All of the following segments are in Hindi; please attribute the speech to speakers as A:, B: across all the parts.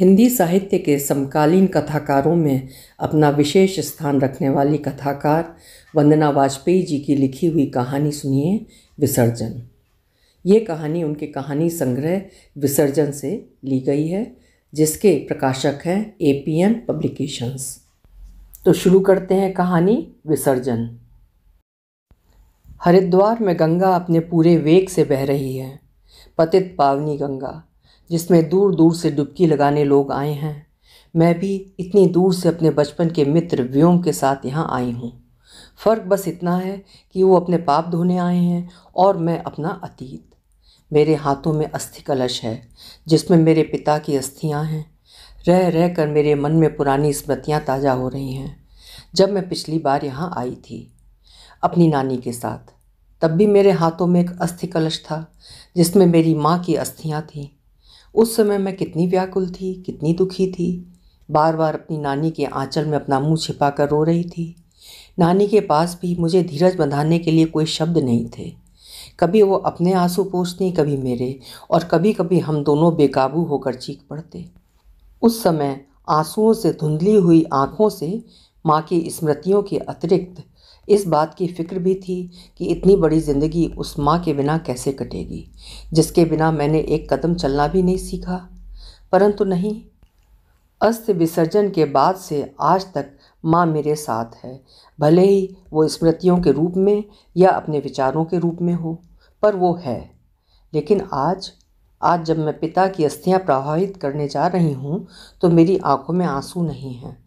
A: हिंदी साहित्य के समकालीन कथाकारों में अपना विशेष स्थान रखने वाली कथाकार वंदना वाजपेयी जी की लिखी हुई कहानी सुनिए विसर्जन ये कहानी उनके कहानी संग्रह विसर्जन से ली गई है जिसके प्रकाशक हैं ए पी एन पब्लिकेशंस तो शुरू करते हैं कहानी विसर्जन हरिद्वार में गंगा अपने पूरे वेग से बह रही है पतित पावनी गंगा जिसमें दूर दूर से डुबकी लगाने लोग आए हैं मैं भी इतनी दूर से अपने बचपन के मित्र व्योम के साथ यहाँ आई हूँ फ़र्क बस इतना है कि वो अपने पाप धोने आए हैं और मैं अपना अतीत मेरे हाथों में अस्थि कलश है जिसमें मेरे पिता की अस्थियाँ हैं रह रह कर मेरे मन में पुरानी स्मृतियाँ ताज़ा हो रही हैं जब मैं पिछली बार यहाँ आई थी अपनी नानी के साथ तब भी मेरे हाथों में एक अस्थि कलश था जिसमें मेरी माँ की अस्थियाँ थीं उस समय मैं कितनी व्याकुल थी कितनी दुखी थी बार बार अपनी नानी के आंचल में अपना मुंह छिपाकर रो रही थी नानी के पास भी मुझे धीरज बंधाने के लिए कोई शब्द नहीं थे कभी वो अपने आंसू पोछती कभी मेरे और कभी कभी हम दोनों बेकाबू होकर चीख पड़ते उस समय आंसुओं से धुंधली हुई आँखों से माँ की स्मृतियों के अतिरिक्त इस बात की फ़िक्र भी थी कि इतनी बड़ी ज़िंदगी उस माँ के बिना कैसे कटेगी जिसके बिना मैंने एक कदम चलना भी नहीं सीखा परंतु नहीं अस्थ विसर्जन के बाद से आज तक माँ मेरे साथ है भले ही वो स्मृतियों के रूप में या अपने विचारों के रूप में हो पर वो है लेकिन आज आज जब मैं पिता की अस्थियाँ प्रभावित करने जा रही हूँ तो मेरी आंखों में आंसू नहीं हैं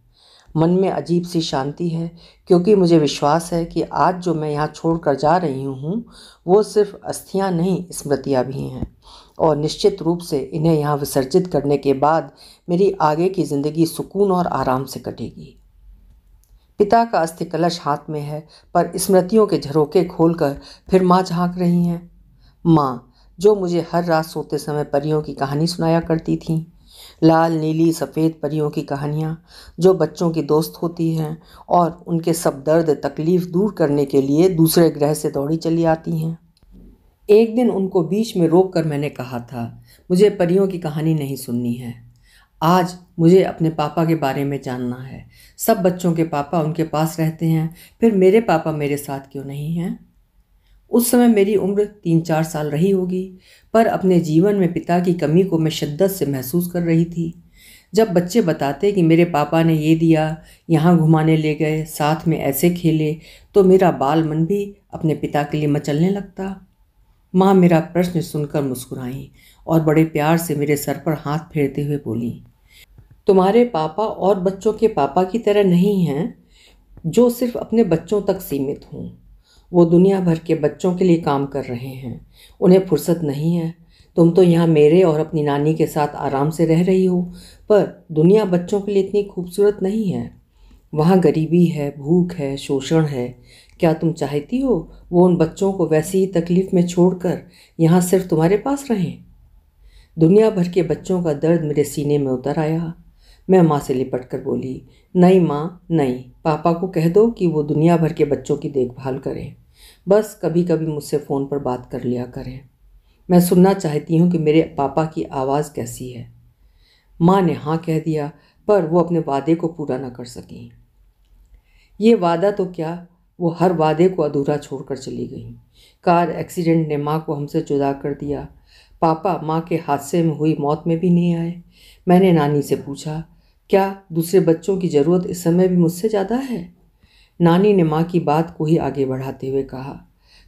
A: मन में अजीब सी शांति है क्योंकि मुझे विश्वास है कि आज जो मैं यहाँ छोड़ कर जा रही हूँ वो सिर्फ अस्थियाँ नहीं स्मृतियाँ भी हैं और निश्चित रूप से इन्हें यहाँ विसर्जित करने के बाद मेरी आगे की ज़िंदगी सुकून और आराम से कटेगी पिता का अस्थि कलश हाथ में है पर स्मृतियों के झरोके खोलकर फिर माँ झाँक रही हैं माँ जो मुझे हर रात सोते समय परियों की कहानी सुनाया करती थीं लाल नीली सफ़ेद परियों की कहानियाँ जो बच्चों की दोस्त होती हैं और उनके सब दर्द तकलीफ़ दूर करने के लिए दूसरे ग्रह से दौड़ी चली आती हैं एक दिन उनको बीच में रोक कर मैंने कहा था मुझे परियों की कहानी नहीं सुननी है आज मुझे अपने पापा के बारे में जानना है सब बच्चों के पापा उनके पास रहते हैं फिर मेरे पापा मेरे साथ क्यों नहीं हैं उस समय मेरी उम्र तीन चार साल रही होगी पर अपने जीवन में पिता की कमी को मैं शिद्दत से महसूस कर रही थी जब बच्चे बताते कि मेरे पापा ने ये दिया यहाँ घुमाने ले गए साथ में ऐसे खेले तो मेरा बाल मन भी अपने पिता के लिए मचलने लगता माँ मेरा प्रश्न सुनकर मुस्कुराई और बड़े प्यार से मेरे सर पर हाथ फेरते हुए बोली तुम्हारे पापा और बच्चों के पापा की तरह नहीं हैं जो सिर्फ अपने बच्चों तक सीमित हों वो दुनिया भर के बच्चों के लिए काम कर रहे हैं उन्हें फुर्सत नहीं है तुम तो यहाँ मेरे और अपनी नानी के साथ आराम से रह रही हो पर दुनिया बच्चों के लिए इतनी खूबसूरत नहीं है वहाँ गरीबी है भूख है शोषण है क्या तुम चाहती हो वो उन बच्चों को वैसी ही तकलीफ़ में छोड़कर यहाँ सिर्फ तुम्हारे पास रहें दुनिया भर के बच्चों का दर्द मेरे सीने में उतर आया मैं माँ से लिपट कर बोली नहीं माँ नहीं पापा को कह दो कि वो दुनिया भर के बच्चों की देखभाल करें बस कभी कभी मुझसे फ़ोन पर बात कर लिया करें मैं सुनना चाहती हूँ कि मेरे पापा की आवाज़ कैसी है माँ ने हाँ कह दिया पर वो अपने वादे को पूरा ना कर सकी ये वादा तो क्या वो हर वादे को अधूरा छोड़कर चली गई कार एक्सीडेंट ने माँ को हमसे जुदा कर दिया पापा माँ के हादसे में हुई मौत में भी नहीं आए मैंने नानी से पूछा क्या दूसरे बच्चों की ज़रूरत इस समय भी मुझसे ज़्यादा है नानी ने माँ की बात को ही आगे बढ़ाते हुए कहा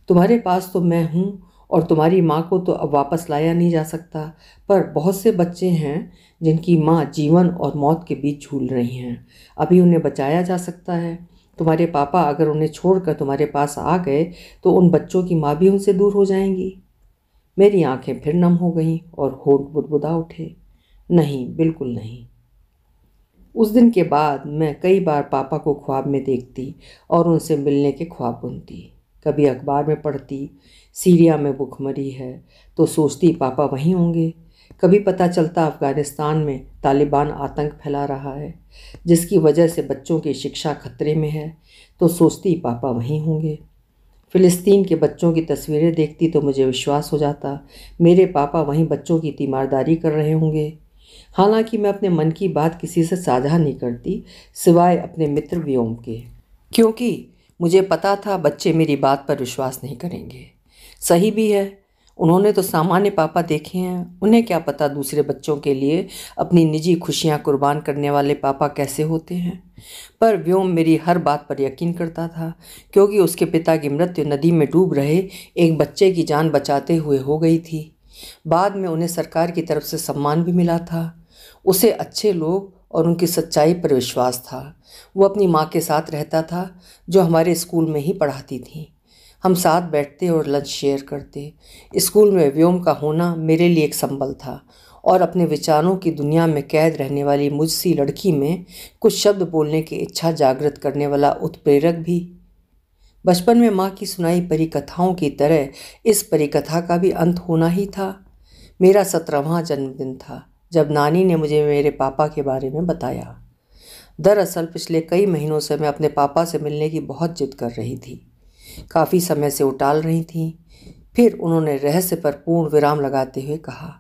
A: तुम्हारे पास तो मैं हूँ और तुम्हारी माँ को तो अब वापस लाया नहीं जा सकता पर बहुत से बच्चे हैं जिनकी माँ जीवन और मौत के बीच झूल रही हैं अभी उन्हें बचाया जा सकता है तुम्हारे पापा अगर उन्हें छोड़कर तुम्हारे पास आ गए तो उन बच्चों की माँ भी उनसे दूर हो जाएंगी मेरी आंखें फिर नम हो गईं और होठ बुदबुदा उठे नहीं बिल्कुल नहीं उस दिन के बाद मैं कई बार पापा को ख्वाब में देखती और उनसे मिलने के ख्वाब बुनती कभी अखबार में पढ़ती सीरिया में भुखमरी है तो सोचती पापा वहीं होंगे कभी पता चलता अफ़गानिस्तान में तालिबान आतंक फैला रहा है जिसकी वजह से बच्चों की शिक्षा खतरे में है तो सोचती पापा वहीं होंगे फ़िलिस्तीन के बच्चों की तस्वीरें देखती तो मुझे विश्वास हो जाता मेरे पापा वहीं बच्चों की तीमारदारी कर रहे होंगे हालांकि मैं अपने मन की बात किसी से साझा नहीं करती सिवाय अपने मित्र व्योम के क्योंकि मुझे पता था बच्चे मेरी बात पर विश्वास नहीं करेंगे सही भी है उन्होंने तो सामान्य पापा देखे हैं उन्हें क्या पता दूसरे बच्चों के लिए अपनी निजी खुशियां कुर्बान करने वाले पापा कैसे होते हैं पर व्योम मेरी हर बात पर यकीन करता था क्योंकि उसके पिता की मृत्यु नदी में डूब रहे एक बच्चे की जान बचाते हुए हो गई थी बाद में उन्हें सरकार की तरफ से सम्मान भी मिला था उसे अच्छे लोग और उनकी सच्चाई पर विश्वास था वो अपनी माँ के साथ रहता था जो हमारे स्कूल में ही पढ़ाती थी हम साथ बैठते और लंच शेयर करते स्कूल में व्योम का होना मेरे लिए एक संबल था और अपने विचारों की दुनिया में कैद रहने वाली मुझसी लड़की में कुछ शब्द बोलने की इच्छा जागृत करने वाला उत्प्रेरक भी बचपन में माँ की सुनाई परी कथाओं की तरह इस परी कथा का भी अंत होना ही था मेरा सत्रहवा जन्मदिन था जब नानी ने मुझे मेरे पापा के बारे में बताया दरअसल पिछले कई महीनों से मैं अपने पापा से मिलने की बहुत जिद कर रही थी काफ़ी समय से उटाल रही थी फिर उन्होंने रहस्य पर पूर्ण विराम लगाते हुए कहा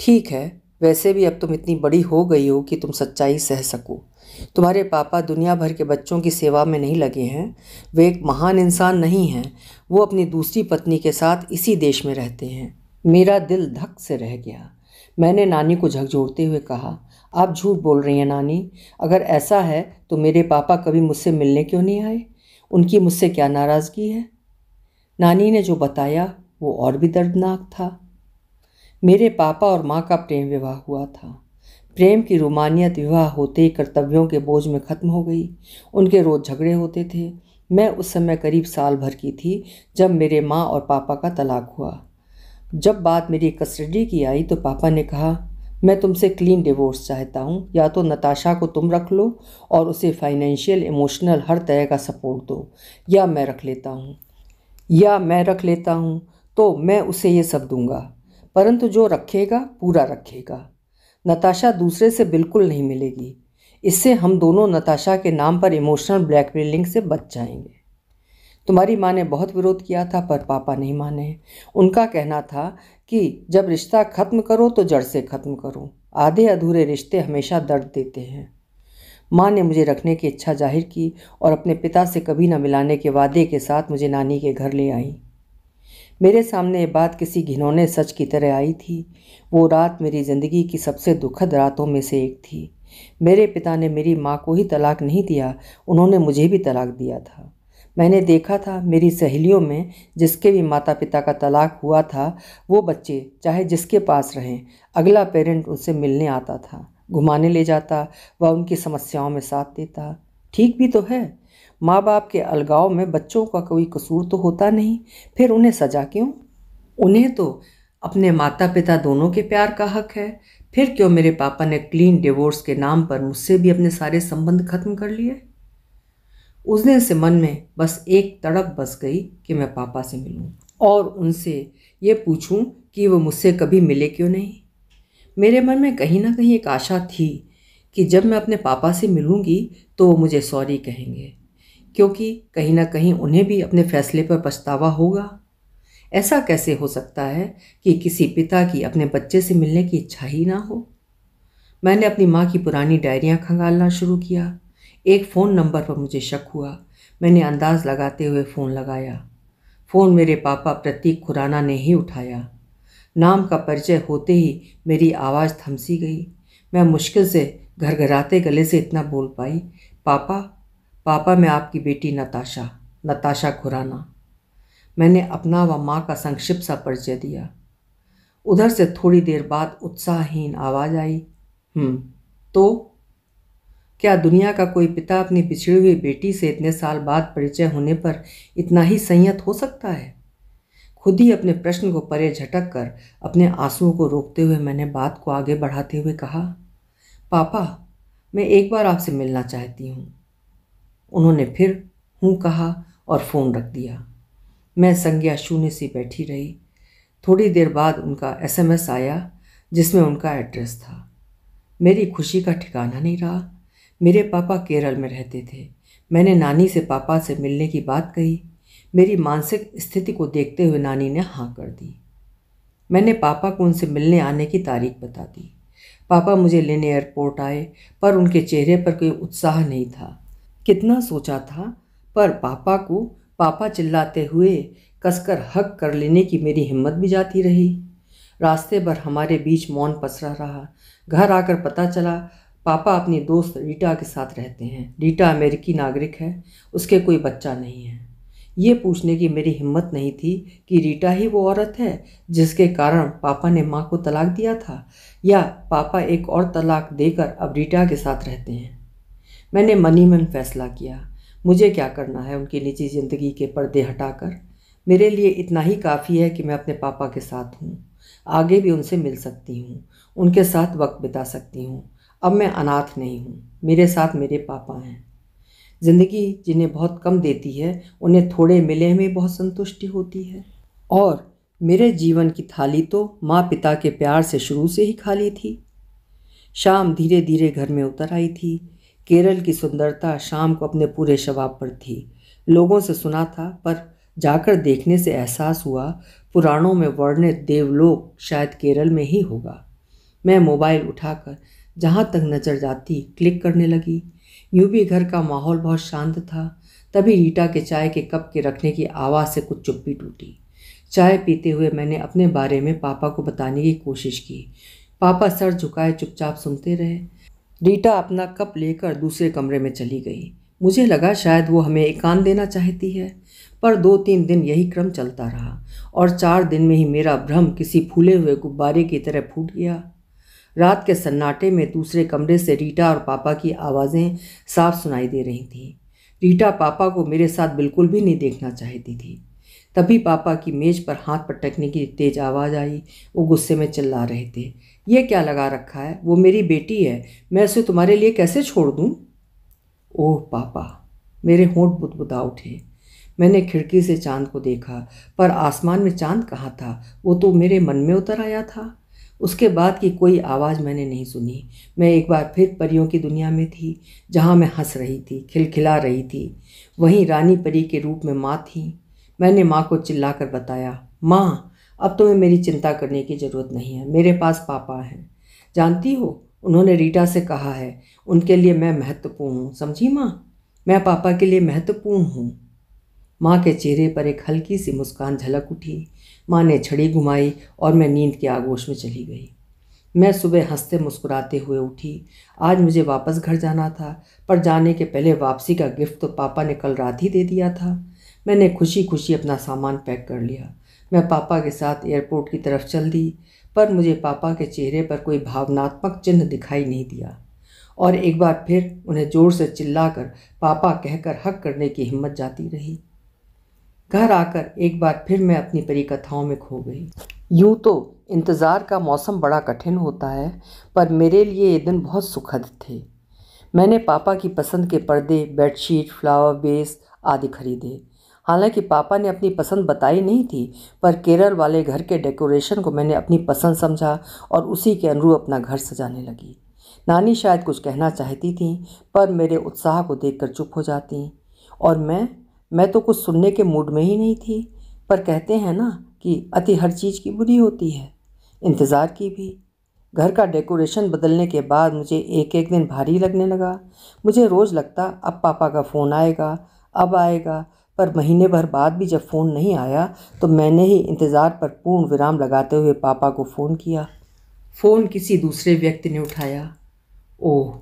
A: ठीक है वैसे भी अब तुम इतनी बड़ी हो गई हो कि तुम सच्चाई सह सको तुम्हारे पापा दुनिया भर के बच्चों की सेवा में नहीं लगे हैं वे एक महान इंसान नहीं हैं वो अपनी दूसरी पत्नी के साथ इसी देश में रहते हैं मेरा दिल धक से रह गया मैंने नानी को झकझोड़ते हुए कहा आप झूठ बोल रही हैं नानी अगर ऐसा है तो मेरे पापा कभी मुझसे मिलने क्यों नहीं आए उनकी मुझसे क्या नाराज़गी है नानी ने जो बताया वो और भी दर्दनाक था मेरे पापा और माँ का प्रेम विवाह हुआ था प्रेम की रोमानियत विवाह होते ही कर्तव्यों के बोझ में ख़त्म हो गई उनके रोज़ झगड़े होते थे मैं उस समय करीब साल भर की थी जब मेरे माँ और पापा का तलाक हुआ जब बात मेरी कस्टडी की आई तो पापा ने कहा मैं तुमसे क्लीन डिवोर्स चाहता हूँ या तो नताशा को तुम रख लो और उसे फाइनेंशियल इमोशनल हर तरह का सपोर्ट दो या मैं रख लेता हूँ या मैं रख लेता हूँ तो मैं उसे ये सब दूंगा परंतु जो रखेगा पूरा रखेगा नताशा दूसरे से बिल्कुल नहीं मिलेगी इससे हम दोनों नताशा के नाम पर इमोशनल ब्लैकमेलिंग से बच जाएंगे तुम्हारी माँ ने बहुत विरोध किया था पर पापा नहीं माने उनका कहना था कि जब रिश्ता ख़त्म करो तो जड़ से ख़त्म करो आधे अधूरे रिश्ते हमेशा दर्द देते हैं माँ ने मुझे रखने की इच्छा जाहिर की और अपने पिता से कभी न मिलाने के वादे के साथ मुझे नानी के घर ले आई मेरे सामने ये बात किसी घिनौने सच की तरह आई थी वो रात मेरी ज़िंदगी की सबसे दुखद रातों में से एक थी मेरे पिता ने मेरी माँ को ही तलाक नहीं दिया उन्होंने मुझे भी तलाक दिया था मैंने देखा था मेरी सहेलियों में जिसके भी माता पिता का तलाक हुआ था वो बच्चे चाहे जिसके पास रहें अगला पेरेंट उनसे मिलने आता था घुमाने ले जाता व उनकी समस्याओं में साथ देता ठीक भी तो है माँ बाप के अलगाव में बच्चों का कोई कसूर तो होता नहीं फिर उन्हें सजा क्यों उन्हें तो अपने माता पिता दोनों के प्यार का हक है फिर क्यों मेरे पापा ने क्लीन डिवोर्स के नाम पर मुझसे भी अपने सारे संबंध खत्म कर लिए उस दिन से मन में बस एक तड़प बस गई कि मैं पापा से मिलूं और उनसे ये पूछूं कि वो मुझसे कभी मिले क्यों नहीं मेरे मन में कहीं ना कहीं एक आशा थी कि जब मैं अपने पापा से मिलूंगी तो वो मुझे सॉरी कहेंगे क्योंकि कहीं ना कहीं उन्हें भी अपने फैसले पर पछतावा होगा ऐसा कैसे हो सकता है कि किसी पिता की अपने बच्चे से मिलने की इच्छा ही ना हो मैंने अपनी माँ की पुरानी डायरियाँ खंगालना शुरू किया एक फ़ोन नंबर पर मुझे शक हुआ मैंने अंदाज़ लगाते हुए फ़ोन लगाया फ़ोन मेरे पापा प्रतीक खुराना ने ही उठाया नाम का परिचय होते ही मेरी आवाज़ थमसी गई मैं मुश्किल से घरघराते गले से इतना बोल पाई पापा पापा मैं आपकी बेटी नताशा नताशा खुराना मैंने अपना व माँ का संक्षिप्त सा परिचय दिया उधर से थोड़ी देर बाद उत्साहहीन आवाज़ आई हम्म, तो क्या दुनिया का कोई पिता अपनी पिछड़ी हुई बेटी से इतने साल बाद परिचय होने पर इतना ही संयत हो सकता है खुद ही अपने प्रश्न को परे झटक कर अपने आंसुओं को रोकते हुए मैंने बात को आगे बढ़ाते हुए कहा पापा मैं एक बार आपसे मिलना चाहती हूँ उन्होंने फिर हूँ कहा और फ़ोन रख दिया मैं संज्ञा शून्य सी बैठी रही थोड़ी देर बाद उनका एसएमएस आया जिसमें उनका एड्रेस था मेरी खुशी का ठिकाना नहीं रहा मेरे पापा केरल में रहते थे मैंने नानी से पापा से मिलने की बात कही मेरी मानसिक स्थिति को देखते हुए नानी ने हाँ कर दी मैंने पापा को उनसे मिलने आने की तारीख बता दी पापा मुझे लेने एयरपोर्ट आए पर उनके चेहरे पर कोई उत्साह नहीं था कितना सोचा था पर पापा को पापा चिल्लाते हुए कसकर हक कर लेने की मेरी हिम्मत भी जाती रही रास्ते भर हमारे बीच मौन पसरा रहा घर आकर पता चला पापा अपनी दोस्त रीटा के साथ रहते हैं रीटा अमेरिकी नागरिक है उसके कोई बच्चा नहीं है ये पूछने की मेरी हिम्मत नहीं थी कि रीटा ही वो औरत है जिसके कारण पापा ने माँ को तलाक दिया था या पापा एक और तलाक देकर अब रीटा के साथ रहते हैं मैंने मनी मन फैसला किया मुझे क्या करना है उनकी निजी ज़िंदगी के पर्दे हटाकर मेरे लिए इतना ही काफ़ी है कि मैं अपने पापा के साथ हूँ आगे भी उनसे मिल सकती हूँ उनके साथ वक्त बिता सकती हूँ अब मैं अनाथ नहीं हूँ मेरे साथ मेरे पापा हैं ज़िंदगी जिन्हें बहुत कम देती है उन्हें थोड़े मिले में बहुत संतुष्टि होती है और मेरे जीवन की थाली तो माँ पिता के प्यार से शुरू से ही खाली थी शाम धीरे धीरे घर में उतर आई थी केरल की सुंदरता शाम को अपने पूरे शवाब पर थी लोगों से सुना था पर जाकर देखने से एहसास हुआ पुराणों में वर्णित देवलोक शायद केरल में ही होगा मैं मोबाइल उठाकर जहाँ तक नज़र जाती क्लिक करने लगी यूँ भी घर का माहौल बहुत शांत था तभी रीटा के चाय के कप के रखने की आवाज़ से कुछ चुप्पी टूटी चाय पीते हुए मैंने अपने बारे में पापा को बताने की कोशिश की पापा सर झुकाए चुपचाप सुनते रहे रीटा अपना कप लेकर दूसरे कमरे में चली गई मुझे लगा शायद वो हमें एकांत देना चाहती है पर दो तीन दिन यही क्रम चलता रहा और चार दिन में ही मेरा भ्रम किसी फूले हुए गुब्बारे की तरह फूट गया रात के सन्नाटे में दूसरे कमरे से रीटा और पापा की आवाज़ें साफ सुनाई दे रही थीं रीटा पापा को मेरे साथ बिल्कुल भी नहीं देखना चाहती थी तभी पापा की मेज़ पर हाथ पटकने की तेज़ आवाज़ आई वो गुस्से में चिल्ला रहे थे ये क्या लगा रखा है वो मेरी बेटी है मैं उसे तुम्हारे लिए कैसे छोड़ दूँ ओह पापा मेरे होंठ बुदबुदा उठे मैंने खिड़की से चांद को देखा पर आसमान में चांद कहाँ था वो तो मेरे मन में उतर आया था उसके बाद की कोई आवाज़ मैंने नहीं सुनी मैं एक बार फिर परियों की दुनिया में थी जहाँ मैं हंस रही थी खिलखिला रही थी वहीं रानी परी के रूप में माँ थी मैंने माँ को चिल्लाकर बताया माँ अब तुम्हें मेरी चिंता करने की ज़रूरत नहीं है मेरे पास पापा हैं जानती हो उन्होंने रीटा से कहा है उनके लिए मैं महत्वपूर्ण हूँ समझी माँ मैं पापा के लिए महत्वपूर्ण हूँ माँ के चेहरे पर एक हल्की सी मुस्कान झलक उठी माँ ने छड़ी घुमाई और मैं नींद के आगोश में चली गई मैं सुबह हंसते मुस्कुराते हुए उठी आज मुझे वापस घर जाना था पर जाने के पहले वापसी का गिफ्ट तो पापा ने कल रात ही दे दिया था मैंने खुशी खुशी अपना सामान पैक कर लिया मैं पापा के साथ एयरपोर्ट की तरफ चल दी पर मुझे पापा के चेहरे पर कोई भावनात्मक चिन्ह दिखाई नहीं दिया और एक बार फिर उन्हें ज़ोर से चिल्लाकर पापा कहकर हक करने की हिम्मत जाती रही घर आकर एक बार फिर मैं अपनी परी कथाओं में खो गई यूँ तो इंतज़ार का मौसम बड़ा कठिन होता है पर मेरे लिए ये दिन बहुत सुखद थे मैंने पापा की पसंद के पर्दे बेडशीट फ्लावर बेस आदि खरीदे हालांकि पापा ने अपनी पसंद बताई नहीं थी पर केरल वाले घर के डेकोरेशन को मैंने अपनी पसंद समझा और उसी के अनुरूप अपना घर सजाने लगी नानी शायद कुछ कहना चाहती थी पर मेरे उत्साह को देखकर चुप हो जाती और मैं मैं तो कुछ सुनने के मूड में ही नहीं थी पर कहते हैं ना कि अति हर चीज़ की बुरी होती है इंतज़ार की भी घर का डेकोरेशन बदलने के बाद मुझे एक एक दिन भारी लगने लगा मुझे रोज़ लगता अब पापा का फ़ोन आएगा अब आएगा पर महीने भर बाद भी जब फ़ोन नहीं आया तो मैंने ही इंतज़ार पर पूर्ण विराम लगाते हुए पापा को फ़ोन किया फ़ोन किसी दूसरे व्यक्ति ने उठाया ओह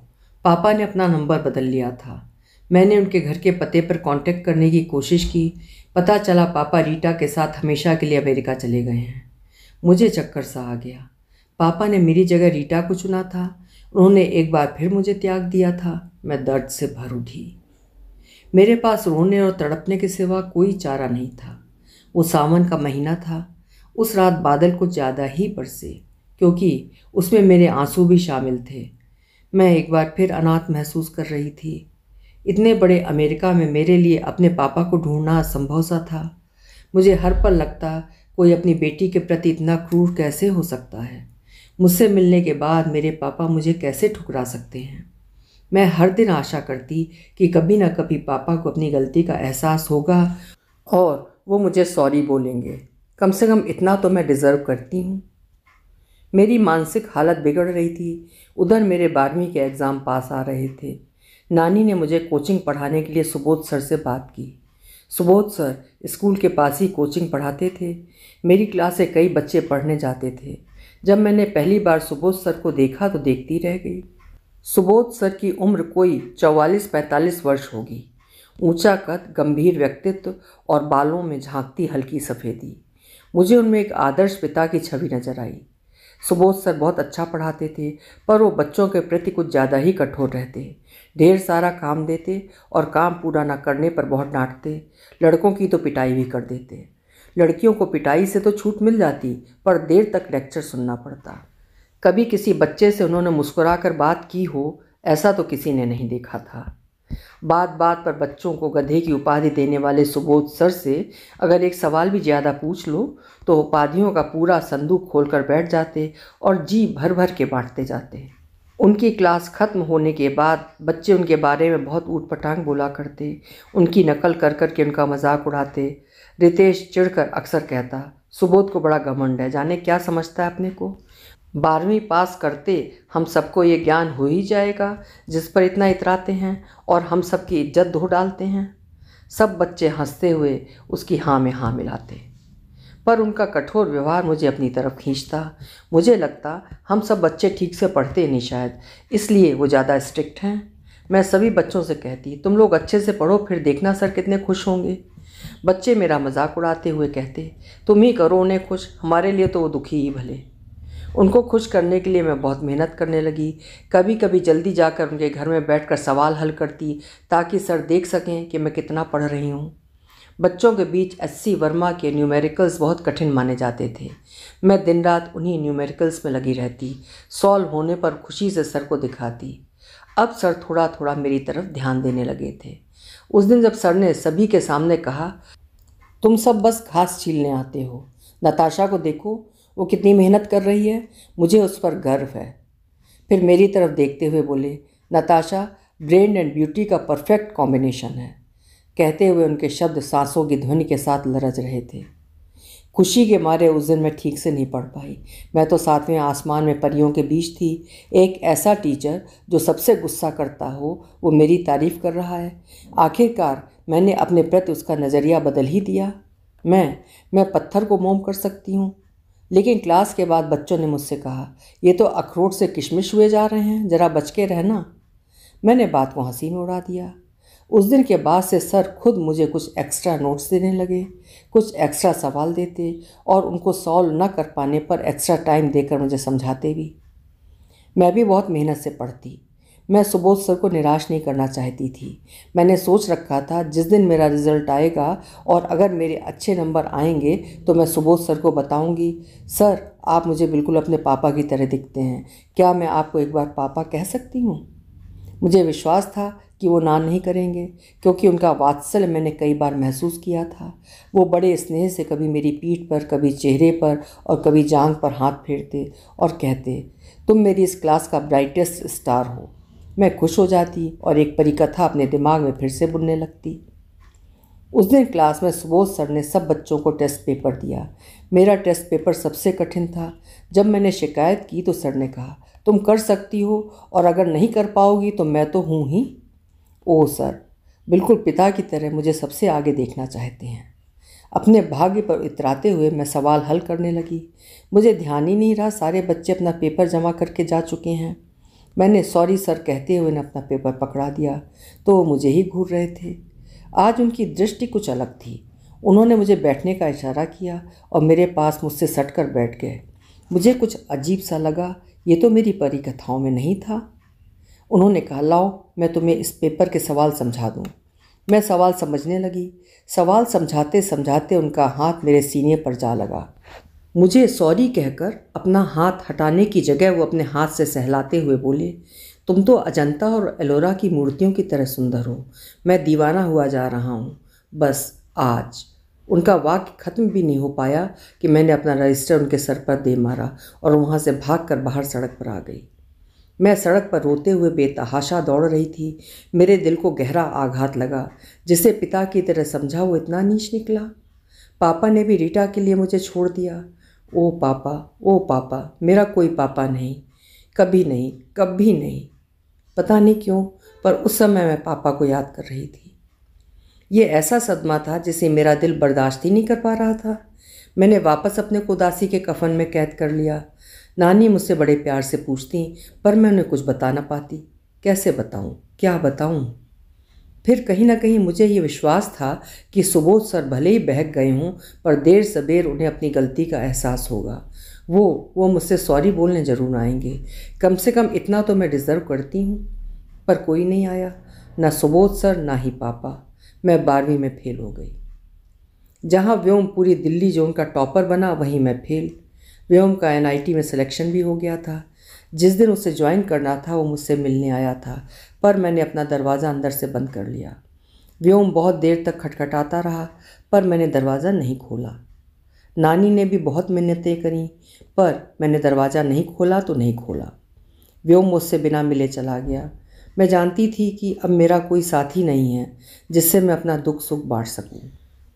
A: पापा ने अपना नंबर बदल लिया था मैंने उनके घर के पते पर कांटेक्ट करने की कोशिश की पता चला पापा रीटा के साथ हमेशा के लिए अमेरिका चले गए हैं मुझे चक्कर सा आ गया पापा ने मेरी जगह रीटा को चुना था उन्होंने एक बार फिर मुझे त्याग दिया था मैं दर्द से भर उठी मेरे पास रोने और तड़पने के सिवा कोई चारा नहीं था वो सावन का महीना था उस रात बादल कुछ ज़्यादा ही बरसे क्योंकि उसमें मेरे आंसू भी शामिल थे मैं एक बार फिर अनाथ महसूस कर रही थी इतने बड़े अमेरिका में मेरे लिए अपने पापा को ढूंढना असंभव सा था मुझे हर पल लगता कोई अपनी बेटी के प्रति इतना क्रूर कैसे हो सकता है मुझसे मिलने के बाद मेरे पापा मुझे कैसे ठुकरा सकते हैं मैं हर दिन आशा करती कि कभी ना कभी पापा को अपनी गलती का एहसास होगा और वो मुझे सॉरी बोलेंगे कम से कम इतना तो मैं डिज़र्व करती हूँ मेरी मानसिक हालत बिगड़ रही थी उधर मेरे बारहवीं के एग्ज़ाम पास आ रहे थे नानी ने मुझे कोचिंग पढ़ाने के लिए सुबोध सर से बात की सुबोध सर स्कूल के पास ही कोचिंग पढ़ाते थे मेरी क्लास से कई बच्चे पढ़ने जाते थे जब मैंने पहली बार सुबोध सर को देखा तो देखती रह गई सुबोध सर की उम्र कोई चौवालीस पैंतालीस वर्ष होगी ऊंचा कद गंभीर व्यक्तित्व और बालों में झांकती हल्की सफ़ेदी मुझे उनमें एक आदर्श पिता की छवि नजर आई सुबोध सर बहुत अच्छा पढ़ाते थे पर वो बच्चों के प्रति कुछ ज़्यादा ही कठोर रहते ढेर सारा काम देते और काम पूरा ना करने पर बहुत डांटते लड़कों की तो पिटाई भी कर देते लड़कियों को पिटाई से तो छूट मिल जाती पर देर तक लेक्चर सुनना पड़ता कभी किसी बच्चे से उन्होंने मुस्कुरा कर बात की हो ऐसा तो किसी ने नहीं देखा था बात बात पर बच्चों को गधे की उपाधि देने वाले सुबोध सर से अगर एक सवाल भी ज़्यादा पूछ लो तो उपाधियों का पूरा संदूक खोलकर बैठ जाते और जी भर भर के बांटते जाते उनकी क्लास ख़त्म होने के बाद बच्चे उनके बारे में बहुत ऊट पटांग बोला करते उनकी नकल कर कर के उनका मजाक उड़ाते रितेश चिढ़कर अक्सर कहता सुबोध को बड़ा घमंड है जाने क्या समझता है अपने को बारहवीं पास करते हम सबको ये ज्ञान हो ही जाएगा जिस पर इतना इतराते हैं और हम सब की इज्जत धो डालते हैं सब बच्चे हंसते हुए उसकी हाँ में हाँ मिलाते पर उनका कठोर व्यवहार मुझे अपनी तरफ खींचता मुझे लगता हम सब बच्चे ठीक से पढ़ते नहीं शायद इसलिए वो ज़्यादा स्ट्रिक्ट हैं मैं सभी बच्चों से कहती तुम लोग अच्छे से पढ़ो फिर देखना सर कितने खुश होंगे बच्चे मेरा मजाक उड़ाते हुए कहते तुम ही करो उन्हें खुश हमारे लिए तो वो दुखी ही भले उनको खुश करने के लिए मैं बहुत मेहनत करने लगी कभी कभी जल्दी जाकर उनके घर में बैठकर सवाल हल करती ताकि सर देख सकें कि मैं कितना पढ़ रही हूँ बच्चों के बीच एससी वर्मा के न्यूमेरिकल्स बहुत कठिन माने जाते थे मैं दिन रात उन्हीं न्यूमेरिकल्स में लगी रहती सॉल्व होने पर खुशी से सर को दिखाती अब सर थोड़ा थोड़ा मेरी तरफ ध्यान देने लगे थे उस दिन जब सर ने सभी के सामने कहा तुम सब बस घास छीलने आते हो नताशा को देखो वो कितनी मेहनत कर रही है मुझे उस पर गर्व है फिर मेरी तरफ देखते हुए बोले नताशा ब्रेन एंड ब्यूटी का परफेक्ट कॉम्बिनेशन है कहते हुए उनके शब्द सांसों की ध्वनि के साथ लरज रहे थे खुशी के मारे उस दिन मैं ठीक से नहीं पढ़ पाई मैं तो सातवें आसमान में परियों के बीच थी एक ऐसा टीचर जो सबसे गुस्सा करता हो वो मेरी तारीफ़ कर रहा है आखिरकार मैंने अपने प्रति उसका नज़रिया बदल ही दिया मैं मैं पत्थर को मोम कर सकती हूँ लेकिन क्लास के बाद बच्चों ने मुझसे कहा ये तो अखरोट से किशमिश हुए जा रहे हैं ज़रा बच के रहना मैंने बात को हंसी में उड़ा दिया उस दिन के बाद से सर खुद मुझे कुछ एक्स्ट्रा नोट्स देने लगे कुछ एक्स्ट्रा सवाल देते और उनको सॉल्व न कर पाने पर एक्स्ट्रा टाइम देकर मुझे समझाते भी मैं भी बहुत मेहनत से पढ़ती मैं सुबोध सर को निराश नहीं करना चाहती थी मैंने सोच रखा था जिस दिन मेरा रिज़ल्ट आएगा और अगर मेरे अच्छे नंबर आएंगे तो मैं सुबोध सर को बताऊंगी सर आप मुझे बिल्कुल अपने पापा की तरह दिखते हैं क्या मैं आपको एक बार पापा कह सकती हूँ मुझे विश्वास था कि वो ना नहीं करेंगे क्योंकि उनका वात्सल्य मैंने कई बार महसूस किया था वो बड़े स्नेह से कभी मेरी पीठ पर कभी चेहरे पर और कभी जांग पर हाथ फेरते और कहते तुम मेरी इस क्लास का ब्राइटेस्ट स्टार हो मैं खुश हो जाती और एक परिकथा अपने दिमाग में फिर से बुनने लगती उस दिन क्लास में सुबोध सर ने सब बच्चों को टेस्ट पेपर दिया मेरा टेस्ट पेपर सबसे कठिन था जब मैंने शिकायत की तो सर ने कहा तुम कर सकती हो और अगर नहीं कर पाओगी तो मैं तो हूँ ही ओह सर बिल्कुल पिता की तरह मुझे सबसे आगे देखना चाहते हैं अपने भाग्य पर इतराते हुए मैं सवाल हल करने लगी मुझे ध्यान ही नहीं रहा सारे बच्चे अपना पेपर जमा करके जा चुके हैं मैंने सॉरी सर कहते हुए उन्हें अपना पेपर पकड़ा दिया तो वो मुझे ही घूर रहे थे आज उनकी दृष्टि कुछ अलग थी उन्होंने मुझे बैठने का इशारा किया और मेरे पास मुझसे सट कर बैठ गए मुझे कुछ अजीब सा लगा ये तो मेरी परी कथाओं में नहीं था उन्होंने कहा लाओ मैं तुम्हें इस पेपर के सवाल समझा दूँ मैं सवाल समझने लगी सवाल समझाते समझाते उनका हाथ मेरे सीने पर जा लगा मुझे सॉरी कहकर अपना हाथ हटाने की जगह वो अपने हाथ से सहलाते हुए बोले तुम तो अजंता और एलोरा की मूर्तियों की तरह सुंदर हो मैं दीवाना हुआ जा रहा हूँ बस आज उनका वाक्य ख़त्म भी नहीं हो पाया कि मैंने अपना रजिस्टर उनके सर पर दे मारा और वहाँ से भाग कर बाहर सड़क पर आ गई मैं सड़क पर रोते हुए बेतहाशा दौड़ रही थी मेरे दिल को गहरा आघात लगा जिसे पिता की तरह समझा वो इतना नीच निकला पापा ने भी रीटा के लिए मुझे छोड़ दिया ओ पापा ओ पापा मेरा कोई पापा नहीं कभी नहीं कभी नहीं पता नहीं क्यों पर उस समय मैं पापा को याद कर रही थी ये ऐसा सदमा था जिसे मेरा दिल बर्दाश्त ही नहीं कर पा रहा था मैंने वापस अपने को उदासी के कफन में कैद कर लिया नानी मुझसे बड़े प्यार से पूछती पर मैं उन्हें कुछ बता ना पाती कैसे बताऊँ क्या बताऊँ फिर कहीं ना कहीं मुझे ये विश्वास था कि सुबोध सर भले ही बहक गए हों पर देर सबेर उन्हें अपनी गलती का एहसास होगा वो वो मुझसे सॉरी बोलने ज़रूर आएंगे कम से कम इतना तो मैं डिज़र्व करती हूँ पर कोई नहीं आया ना सुबोध सर ना ही पापा मैं बारहवीं में फेल हो गई जहाँ व्योम पूरी दिल्ली जोन का टॉपर बना वहीं मैं फेल व्योम का एन में सिलेक्शन भी हो गया था जिस दिन उसे ज्वाइन करना था वो मुझसे मिलने आया था पर मैंने अपना दरवाज़ा अंदर से बंद कर लिया व्योम बहुत देर तक खटखटाता रहा पर मैंने दरवाज़ा नहीं खोला नानी ने भी बहुत मिन्नतें करी पर मैंने दरवाज़ा नहीं खोला तो नहीं खोला व्योम मुझसे बिना मिले चला गया मैं जानती थी कि अब मेरा कोई साथी नहीं है जिससे मैं अपना दुख सुख बांट सकूं।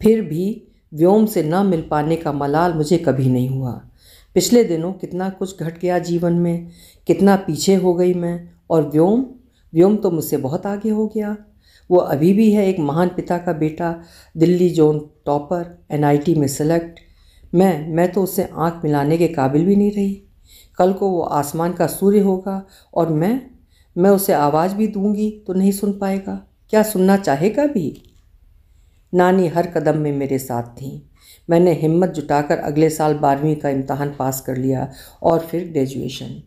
A: फिर भी व्योम से न मिल पाने का मलाल मुझे कभी नहीं हुआ पिछले दिनों कितना कुछ घट गया जीवन में कितना पीछे हो गई मैं और व्योम व्योम तो मुझसे बहुत आगे हो गया वो अभी भी है एक महान पिता का बेटा दिल्ली जोन टॉपर एनआईटी में सेलेक्ट मैं मैं तो उससे आंख मिलाने के काबिल भी नहीं रही कल को वो आसमान का सूर्य होगा और मैं मैं उसे आवाज़ भी दूंगी तो नहीं सुन पाएगा क्या सुनना चाहेगा भी नानी हर कदम में मेरे साथ थी मैंने हिम्मत जुटाकर अगले साल बारहवीं का इम्तहान पास कर लिया और फिर ग्रेजुएशन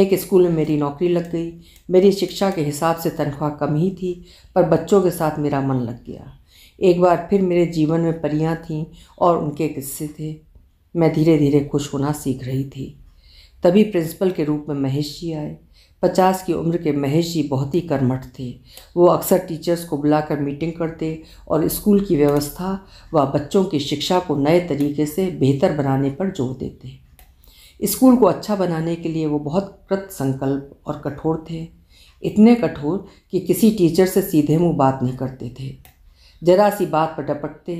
A: एक स्कूल में मेरी नौकरी लग गई मेरी शिक्षा के हिसाब से तनख्वाह कम ही थी पर बच्चों के साथ मेरा मन लग गया एक बार फिर मेरे जीवन में परियां थीं और उनके किस्से थे मैं धीरे धीरे खुश होना सीख रही थी तभी प्रिंसिपल के रूप में महेश जी आए पचास की उम्र के महेश जी बहुत ही कर्मठ थे वो अक्सर टीचर्स को बुलाकर मीटिंग करते और स्कूल की व्यवस्था व बच्चों की शिक्षा को नए तरीके से बेहतर बनाने पर जोर देते स्कूल को अच्छा बनाने के लिए वो बहुत कृत संकल्प और कठोर थे इतने कठोर कि किसी टीचर से सीधे मुंह बात नहीं करते थे जरा सी बात पर डपटते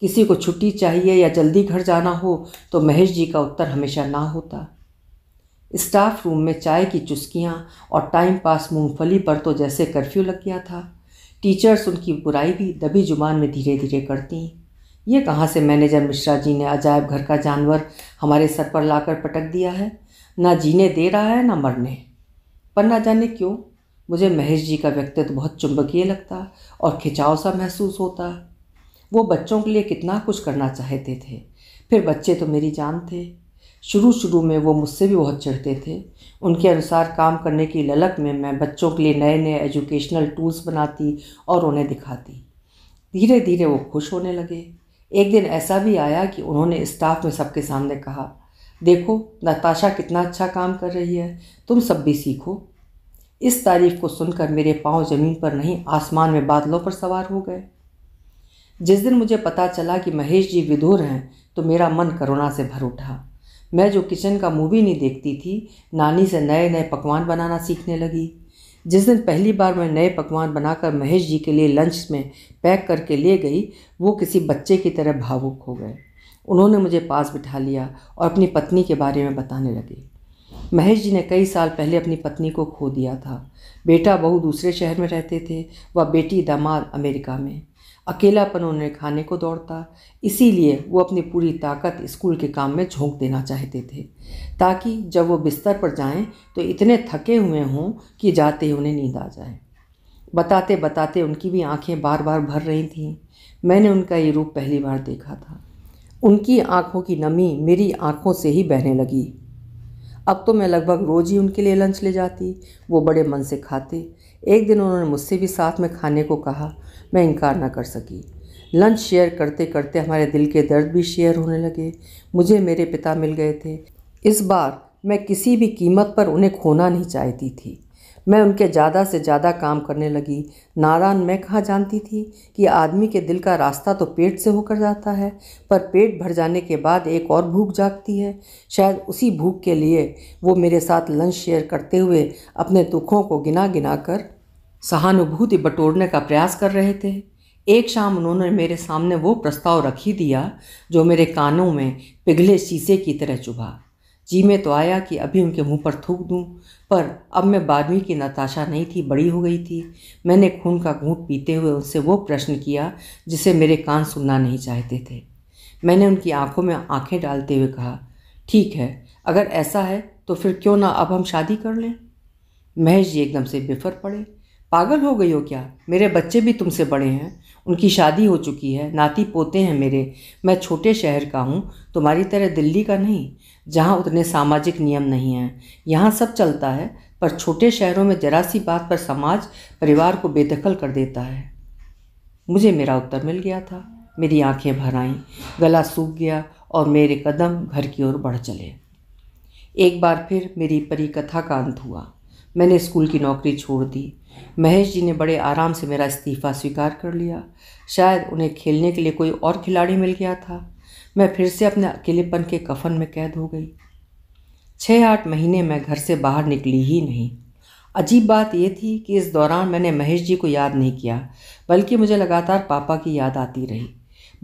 A: किसी को छुट्टी चाहिए या जल्दी घर जाना हो तो महेश जी का उत्तर हमेशा ना होता स्टाफ रूम में चाय की चुस्कियाँ और टाइम पास मूंगफली पर तो जैसे कर्फ्यू लग गया था टीचर्स उनकी बुराई भी दबी जुबान में धीरे धीरे करती ये कहाँ से मैनेजर मिश्रा जी ने अजायब घर का जानवर हमारे सर पर लाकर पटक दिया है ना जीने दे रहा है ना मरने पर ना जाने क्यों मुझे महेश जी का व्यक्तित्व बहुत चुंबकीय लगता और खिंचाव सा महसूस होता वो बच्चों के लिए कितना कुछ करना चाहते थे फिर बच्चे तो मेरी जान थे शुरू शुरू में वो मुझसे भी बहुत चढ़ते थे उनके अनुसार काम करने की ललक में मैं बच्चों के लिए नए नए एजुकेशनल टूल्स बनाती और उन्हें दिखाती धीरे धीरे वो खुश होने लगे एक दिन ऐसा भी आया कि उन्होंने स्टाफ में सबके सामने कहा देखो नताशा कितना अच्छा काम कर रही है तुम सब भी सीखो इस तारीफ को सुनकर मेरे पांव ज़मीन पर नहीं आसमान में बादलों पर सवार हो गए जिस दिन मुझे पता चला कि महेश जी विदुर हैं तो मेरा मन करुणा से भर उठा मैं जो किचन का मूवी नहीं देखती थी नानी से नए नए पकवान बनाना सीखने लगी जिस दिन पहली बार मैं नए पकवान बनाकर महेश जी के लिए लंच में पैक करके ले गई वो किसी बच्चे की तरह भावुक हो गए उन्होंने मुझे पास बिठा लिया और अपनी पत्नी के बारे में बताने लगे महेश जी ने कई साल पहले अपनी पत्नी को खो दिया था बेटा बहू दूसरे शहर में रहते थे व बेटी दामाद अमेरिका में अकेलापन उन्हें खाने को दौड़ता इसीलिए वो अपनी पूरी ताकत स्कूल के काम में झोंक देना चाहते थे ताकि जब वो बिस्तर पर जाएं तो इतने थके हुए हों कि जाते ही उन्हें नींद आ जाए बताते बताते उनकी भी आंखें बार बार भर रही थीं मैंने उनका ये रूप पहली बार देखा था उनकी आंखों की नमी मेरी आंखों से ही बहने लगी अब तो मैं लगभग रोज़ ही उनके लिए लंच ले जाती वो बड़े मन से खाते एक दिन उन्होंने मुझसे भी साथ में खाने को कहा मैं इनकार ना कर सकी लंच शेयर करते करते हमारे दिल के दर्द भी शेयर होने लगे मुझे मेरे पिता मिल गए थे इस बार मैं किसी भी कीमत पर उन्हें खोना नहीं चाहती थी मैं उनके ज़्यादा से ज़्यादा काम करने लगी नादान मैं कहाँ जानती थी कि आदमी के दिल का रास्ता तो पेट से होकर जाता है पर पेट भर जाने के बाद एक और भूख जागती है शायद उसी भूख के लिए वो मेरे साथ लंच शेयर करते हुए अपने दुखों को गिना गिना कर सहानुभूति बटोरने का प्रयास कर रहे थे एक शाम उन्होंने मेरे सामने वो प्रस्ताव रख ही दिया जो मेरे कानों में पिघले शीशे की तरह चुभा जी में तो आया कि अभी उनके मुंह पर थूक दूं पर अब मैं बारहवीं की नताशा नहीं थी बड़ी हो गई थी मैंने खून का घूंट पीते हुए उनसे वो प्रश्न किया जिसे मेरे कान सुनना नहीं चाहते थे मैंने उनकी आंखों में आंखें डालते हुए कहा ठीक है अगर ऐसा है तो फिर क्यों ना अब हम शादी कर लें महेश जी एकदम से बेफर पड़े पागल हो गई हो क्या मेरे बच्चे भी तुमसे बड़े हैं उनकी शादी हो चुकी है नाती पोते हैं मेरे मैं छोटे शहर का हूँ तुम्हारी तरह दिल्ली का नहीं जहाँ उतने सामाजिक नियम नहीं हैं यहाँ सब चलता है पर छोटे शहरों में जरा सी बात पर समाज परिवार को बेदखल कर देता है मुझे मेरा उत्तर मिल गया था मेरी आंखें भर आईं गला सूख गया और मेरे कदम घर की ओर बढ़ चले एक बार फिर मेरी परी कथा का अंत हुआ मैंने स्कूल की नौकरी छोड़ दी महेश जी ने बड़े आराम से मेरा इस्तीफ़ा स्वीकार कर लिया शायद उन्हें खेलने के लिए कोई और खिलाड़ी मिल गया था मैं फिर से अपने अकेलेपन के कफन में कैद हो गई छः आठ महीने मैं घर से बाहर निकली ही नहीं अजीब बात यह थी कि इस दौरान मैंने महेश जी को याद नहीं किया बल्कि मुझे लगातार पापा की याद आती रही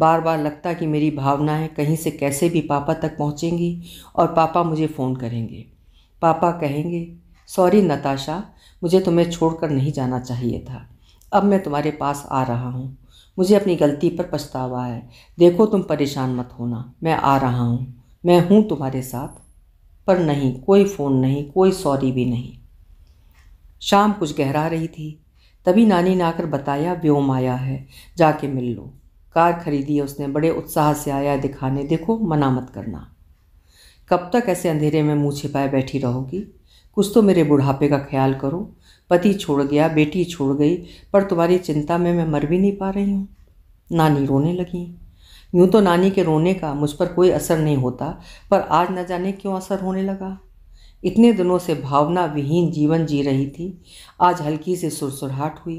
A: बार बार लगता कि मेरी भावनाएं कहीं से कैसे भी पापा तक पहुंचेंगी और पापा मुझे फ़ोन करेंगे पापा कहेंगे सॉरी नताशा मुझे तुम्हें छोड़कर नहीं जाना चाहिए था अब मैं तुम्हारे पास आ रहा हूँ मुझे अपनी गलती पर पछतावा है देखो तुम परेशान मत होना मैं आ रहा हूँ मैं हूँ तुम्हारे साथ पर नहीं कोई फ़ोन नहीं कोई सॉरी भी नहीं शाम कुछ गहरा रही थी तभी नानी ने आकर बताया व्योम आया है जाके मिल लो कार खरीदी है उसने बड़े उत्साह से आया दिखाने देखो मना मत करना कब तक ऐसे अंधेरे में मुँह छिपाए बैठी रहोगी कुछ तो मेरे बुढ़ापे का ख्याल करो पति छोड़ गया बेटी छोड़ गई पर तुम्हारी चिंता में मैं मर भी नहीं पा रही हूँ नानी रोने लगी यूँ तो नानी के रोने का मुझ पर कोई असर नहीं होता पर आज न जाने क्यों असर होने लगा इतने दिनों से भावना विहीन जीवन जी रही थी आज हल्की से सुरसुराहट हुई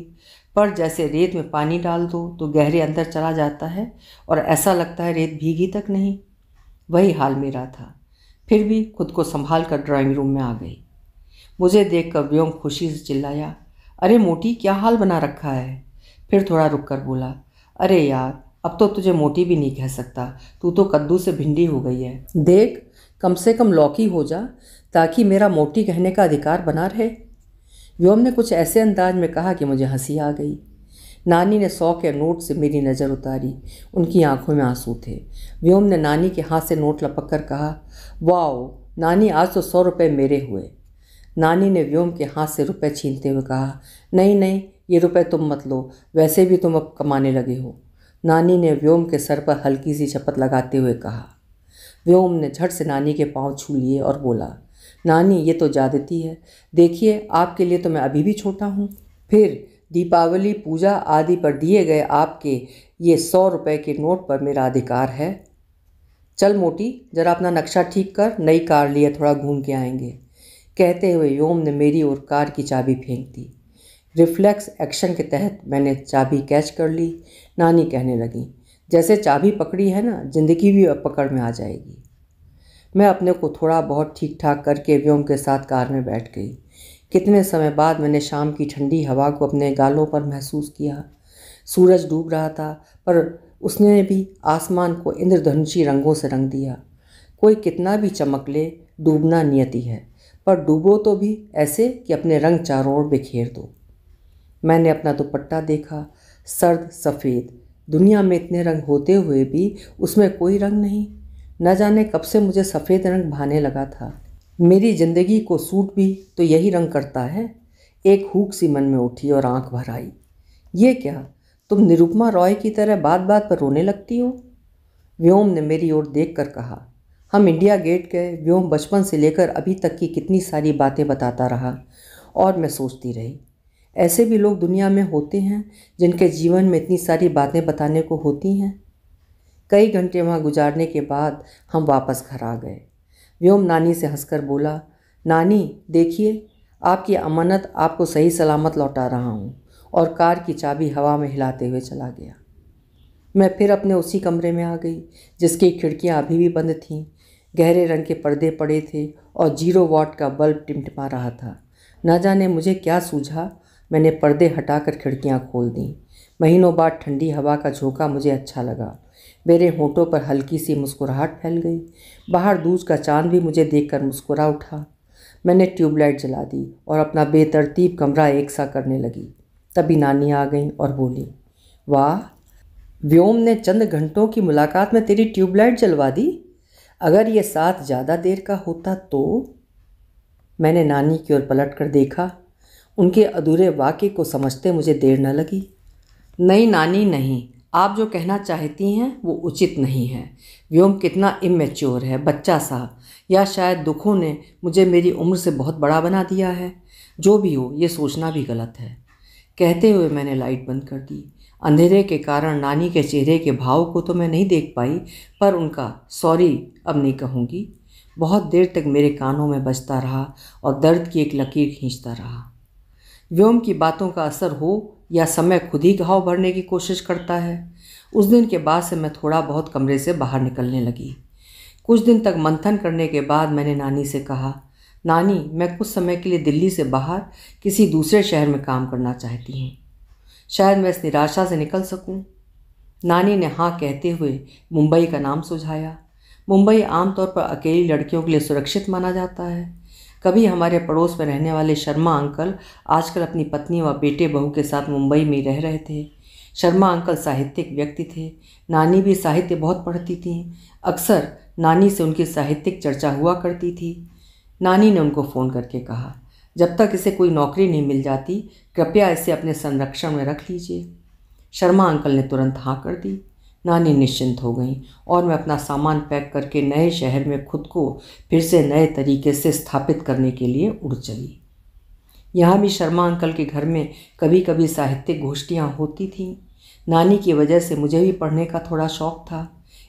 A: पर जैसे रेत में पानी डाल दो तो गहरे अंदर चला जाता है और ऐसा लगता है रेत भीगी तक नहीं वही हाल मेरा था फिर भी खुद को संभाल कर ड्राइंग रूम में आ गई मुझे देखकर व्योम खुशी से चिल्लाया अरे मोटी क्या हाल बना रखा है फिर थोड़ा रुक कर बोला अरे यार अब तो तुझे मोटी भी नहीं कह सकता तू तो कद्दू से भिंडी हो गई है देख कम से कम लौकी हो जा ताकि मेरा मोटी कहने का अधिकार बना रहे व्योम ने कुछ ऐसे अंदाज में कहा कि मुझे हंसी आ गई नानी ने सौ के नोट से मेरी नज़र उतारी उनकी आंखों में आंसू थे व्योम ने नानी के हाथ से नोट लपक कर कहा वाओ नानी आज तो सौ रुपये मेरे हुए नानी ने व्योम के हाथ से रुपए छीनते हुए कहा नहीं नहीं ये रुपए तुम मत लो वैसे भी तुम अब कमाने लगे हो नानी ने व्योम के सर पर हल्की सी शपथ लगाते हुए कहा व्योम ने झट से नानी के पाँव छू लिए और बोला नानी ये तो जादती है देखिए आपके लिए तो मैं अभी भी छोटा हूँ फिर दीपावली पूजा आदि पर दिए गए आपके ये सौ रुपए के नोट पर मेरा अधिकार है चल मोटी जरा अपना नक्शा ठीक कर नई कार लिए थोड़ा घूम के आएंगे कहते हुए योम ने मेरी ओर कार की चाबी फेंक दी रिफ्लेक्स एक्शन के तहत मैंने चाबी कैच कर ली नानी कहने लगी जैसे चाबी पकड़ी है ना जिंदगी भी अब पकड़ में आ जाएगी मैं अपने को थोड़ा बहुत ठीक ठाक करके व्योम के साथ कार में बैठ गई कितने समय बाद मैंने शाम की ठंडी हवा को अपने गालों पर महसूस किया सूरज डूब रहा था पर उसने भी आसमान को इंद्रधनुषी रंगों से रंग दिया कोई कितना भी चमक ले डूबना नियति है पर डूबो तो भी ऐसे कि अपने रंग चारों ओर बिखेर दो मैंने अपना दुपट्टा देखा सर्द सफ़ेद दुनिया में इतने रंग होते हुए भी उसमें कोई रंग नहीं न जाने कब से मुझे सफ़ेद रंग भाने लगा था मेरी ज़िंदगी को सूट भी तो यही रंग करता है एक हुक सी मन में उठी और आंख भर आई ये क्या तुम निरुपमा रॉय की तरह बात बात पर रोने लगती हो व्योम ने मेरी ओर देख कर कहा हम इंडिया गेट गए व्योम बचपन से लेकर अभी तक की कितनी सारी बातें बताता रहा और मैं सोचती रही ऐसे भी लोग दुनिया में होते हैं जिनके जीवन में इतनी सारी बातें बताने को होती हैं कई घंटे वहाँ गुजारने के बाद हम वापस घर आ गए व्योम नानी से हंसकर बोला नानी देखिए आपकी अमानत आपको सही सलामत लौटा रहा हूँ और कार की चाबी हवा में हिलाते हुए चला गया मैं फिर अपने उसी कमरे में आ गई जिसकी खिड़कियाँ अभी भी बंद थीं गहरे रंग के पर्दे पड़े थे और जीरो वॉट का बल्ब टिमटिमा रहा था ना जाने मुझे क्या सूझा मैंने पर्दे हटाकर खिड़कियां खोल दीं महीनों बाद ठंडी हवा का झोंका मुझे अच्छा लगा मेरे होठों पर हल्की सी मुस्कुराहट फैल गई बाहर दूज का चांद भी मुझे देखकर मुस्कुरा उठा मैंने ट्यूबलाइट जला दी और अपना बेतरतीब कमरा एक सा करने लगी तभी नानी आ गई और बोली वाह व्योम ने चंद घंटों की मुलाकात में तेरी ट्यूबलाइट जलवा दी अगर ये साथ ज़्यादा देर का होता तो मैंने नानी की ओर पलट कर देखा उनके अधूरे वाक्य को समझते मुझे देर न लगी नहीं नानी नहीं आप जो कहना चाहती हैं वो उचित नहीं है व्योम कितना इमेच्योर है बच्चा सा या शायद दुखों ने मुझे मेरी उम्र से बहुत बड़ा बना दिया है जो भी हो ये सोचना भी गलत है कहते हुए मैंने लाइट बंद कर दी अंधेरे के कारण नानी के चेहरे के भाव को तो मैं नहीं देख पाई पर उनका सॉरी अब नहीं कहूँगी बहुत देर तक मेरे कानों में बजता रहा और दर्द की एक लकीर खींचता रहा व्योम की बातों का असर हो या समय खुद ही घाव भरने की कोशिश करता है उस दिन के बाद से मैं थोड़ा बहुत कमरे से बाहर निकलने लगी कुछ दिन तक मंथन करने के बाद मैंने नानी से कहा नानी मैं कुछ समय के लिए दिल्ली से बाहर किसी दूसरे शहर में काम करना चाहती हूँ शायद मैं इस निराशा से निकल सकूँ नानी ने हाँ कहते हुए मुंबई का नाम सुझाया मुंबई आमतौर पर अकेली लड़कियों के लिए सुरक्षित माना जाता है कभी हमारे पड़ोस में रहने वाले शर्मा अंकल आजकल अपनी पत्नी व बेटे बहू के साथ मुंबई में रह रहे थे शर्मा अंकल साहित्यिक व्यक्ति थे नानी भी साहित्य बहुत पढ़ती थी अक्सर नानी से उनकी साहित्यिक चर्चा हुआ करती थी नानी ने उनको फ़ोन करके कहा जब तक इसे कोई नौकरी नहीं मिल जाती कृपया इसे अपने संरक्षण में रख लीजिए शर्मा अंकल ने तुरंत हाँ कर दी नानी निश्चिंत हो गई और मैं अपना सामान पैक करके नए शहर में खुद को फिर से नए तरीके से स्थापित करने के लिए उड़ चली यहाँ भी शर्मा अंकल के घर में कभी कभी साहित्यिक गोष्ठियाँ होती थीं नानी की वजह से मुझे भी पढ़ने का थोड़ा शौक था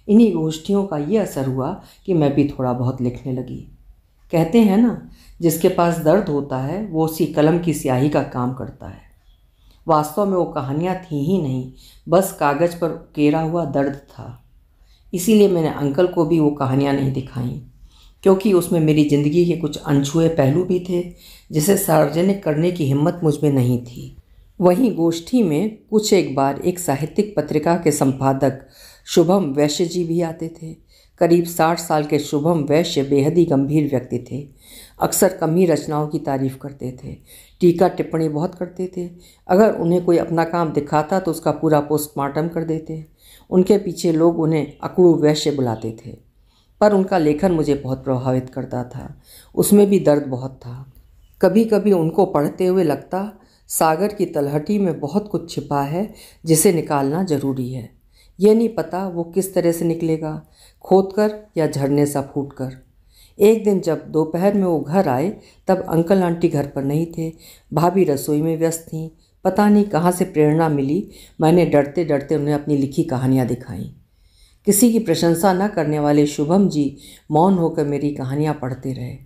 A: इन्हीं गोष्ठियों का ये असर हुआ कि मैं भी थोड़ा बहुत लिखने लगी कहते हैं ना जिसके पास दर्द होता है वो उसी कलम की स्याही का काम करता है वास्तव में वो कहानियाँ थी ही नहीं बस कागज़ पर उकेरा हुआ दर्द था इसीलिए मैंने अंकल को भी वो कहानियाँ नहीं दिखाई क्योंकि उसमें मेरी ज़िंदगी के कुछ अनछुए पहलू भी थे जिसे सार्वजनिक करने की हिम्मत मुझ में नहीं थी वहीं गोष्ठी में कुछ एक बार एक साहित्यिक पत्रिका के संपादक शुभम वैश्य जी भी आते थे करीब साठ साल के शुभम वैश्य बेहद ही गंभीर व्यक्ति थे अक्सर कमी रचनाओं की तारीफ करते थे टीका टिप्पणी बहुत करते थे अगर उन्हें कोई अपना काम दिखाता तो उसका पूरा पोस्टमार्टम कर देते उनके पीछे लोग उन्हें अकड़ू वैश्य बुलाते थे पर उनका लेखन मुझे बहुत प्रभावित करता था उसमें भी दर्द बहुत था कभी कभी उनको पढ़ते हुए लगता सागर की तलहटी में बहुत कुछ छिपा है जिसे निकालना ज़रूरी है यह नहीं पता वो किस तरह से निकलेगा खोद कर या झरने सा फूट कर एक दिन जब दोपहर में वो घर आए तब अंकल आंटी घर पर नहीं थे भाभी रसोई में व्यस्त थीं पता नहीं कहाँ से प्रेरणा मिली मैंने डरते डरते उन्हें अपनी लिखी कहानियाँ दिखाईं किसी की प्रशंसा न करने वाले शुभम जी मौन होकर मेरी कहानियाँ पढ़ते रहे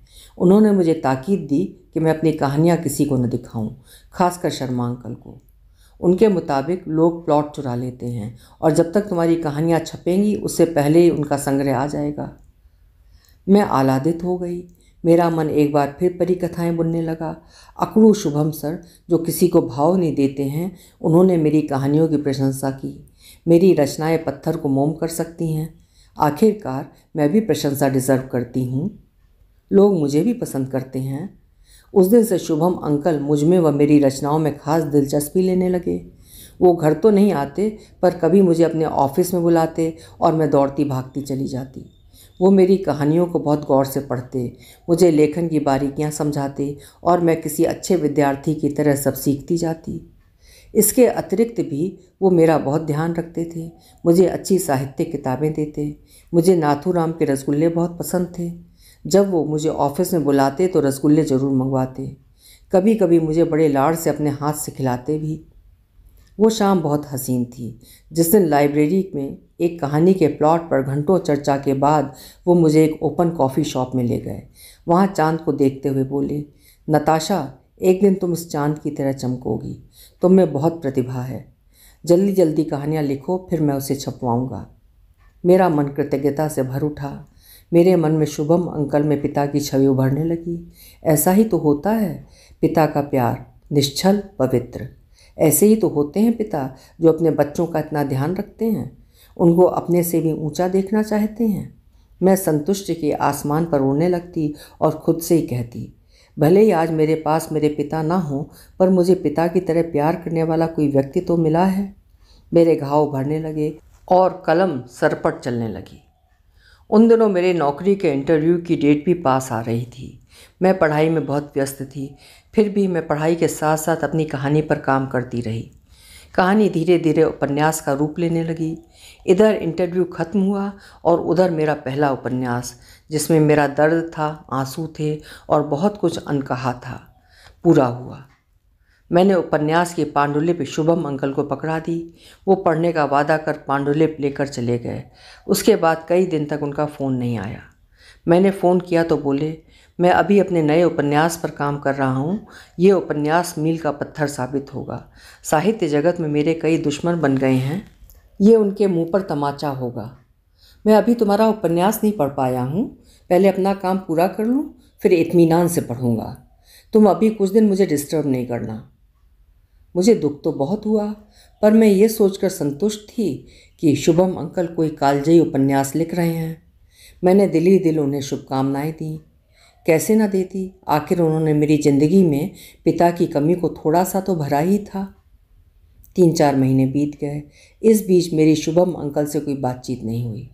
A: उन्होंने मुझे ताकीद दी कि मैं अपनी कहानियाँ किसी को न दिखाऊँ खासकर शर्मा अंकल को उनके मुताबिक लोग प्लॉट चुरा लेते हैं और जब तक तुम्हारी कहानियाँ छपेंगी उससे पहले ही उनका संग्रह आ जाएगा मैं आह्लादित हो गई मेरा मन एक बार फिर परी कथाएँ बुनने लगा अकड़ू शुभम सर जो किसी को भाव नहीं देते हैं उन्होंने मेरी कहानियों की प्रशंसा की मेरी रचनाएं पत्थर को मोम कर सकती हैं आखिरकार मैं भी प्रशंसा डिज़र्व करती हूँ लोग मुझे भी पसंद करते हैं उस दिन से शुभम अंकल मुझ में व मेरी रचनाओं में खास दिलचस्पी लेने लगे वो घर तो नहीं आते पर कभी मुझे अपने ऑफिस में बुलाते और मैं दौड़ती भागती चली जाती वो मेरी कहानियों को बहुत गौर से पढ़ते मुझे लेखन की बारीकियाँ समझाते और मैं किसी अच्छे विद्यार्थी की तरह सब सीखती जाती इसके अतिरिक्त भी वो मेरा बहुत ध्यान रखते थे मुझे अच्छी साहित्य किताबें देते मुझे नाथूराम के रसगुल्ले बहुत पसंद थे जब वो मुझे ऑफिस में बुलाते तो रसगुल्ले ज़रूर मंगवाते कभी कभी मुझे बड़े लाड़ से अपने हाथ से खिलाते भी वो शाम बहुत हसीन थी जिस दिन लाइब्रेरी में एक कहानी के प्लॉट पर घंटों चर्चा के बाद वो मुझे एक ओपन कॉफ़ी शॉप में ले गए वहाँ चांद को देखते हुए बोले नताशा एक दिन तुम इस चांद की तरह चमकोगी तुम में बहुत प्रतिभा है जल्दी जल्दी कहानियाँ लिखो फिर मैं उसे छपवाऊँगा मेरा मन कृतज्ञता से भर उठा मेरे मन में शुभम अंकल में पिता की छवि उभरने लगी ऐसा ही तो होता है पिता का प्यार निश्चल पवित्र ऐसे ही तो होते हैं पिता जो अपने बच्चों का इतना ध्यान रखते हैं उनको अपने से भी ऊंचा देखना चाहते हैं मैं संतुष्ट के आसमान पर उड़ने लगती और खुद से ही कहती भले ही आज मेरे पास मेरे पिता ना हो पर मुझे पिता की तरह प्यार करने वाला कोई व्यक्ति तो मिला है मेरे घाव भरने लगे और कलम सरपट चलने लगी उन दिनों मेरे नौकरी के इंटरव्यू की डेट भी पास आ रही थी मैं पढ़ाई में बहुत व्यस्त थी फिर भी मैं पढ़ाई के साथ साथ अपनी कहानी पर काम करती रही कहानी धीरे धीरे उपन्यास का रूप लेने लगी इधर इंटरव्यू ख़त्म हुआ और उधर मेरा पहला उपन्यास जिसमें मेरा दर्द था आंसू थे और बहुत कुछ अनकहा था पूरा हुआ मैंने उपन्यास की पांडुलिप शुभम अंकल को पकड़ा दी वो पढ़ने का वादा कर पांडुलिप लेकर चले गए उसके बाद कई दिन तक उनका फ़ोन नहीं आया मैंने फ़ोन किया तो बोले मैं अभी अपने नए उपन्यास पर काम कर रहा हूँ ये उपन्यास मील का पत्थर साबित होगा साहित्य जगत में मेरे कई दुश्मन बन गए हैं ये उनके मुंह पर तमाचा होगा मैं अभी तुम्हारा उपन्यास नहीं पढ़ पाया हूँ पहले अपना काम पूरा कर लूँ फिर इतमीनान से पढ़ूँगा तुम अभी कुछ दिन मुझे डिस्टर्ब नहीं करना मुझे दुख तो बहुत हुआ पर मैं ये सोचकर संतुष्ट थी कि शुभम अंकल कोई कालजयी उपन्यास लिख रहे हैं मैंने दिली दिल उन्हें शुभकामनाएं दीं कैसे ना देती आखिर उन्होंने मेरी ज़िंदगी में पिता की कमी को थोड़ा सा तो भरा ही था तीन चार महीने बीत गए इस बीच मेरी शुभम अंकल से कोई बातचीत नहीं हुई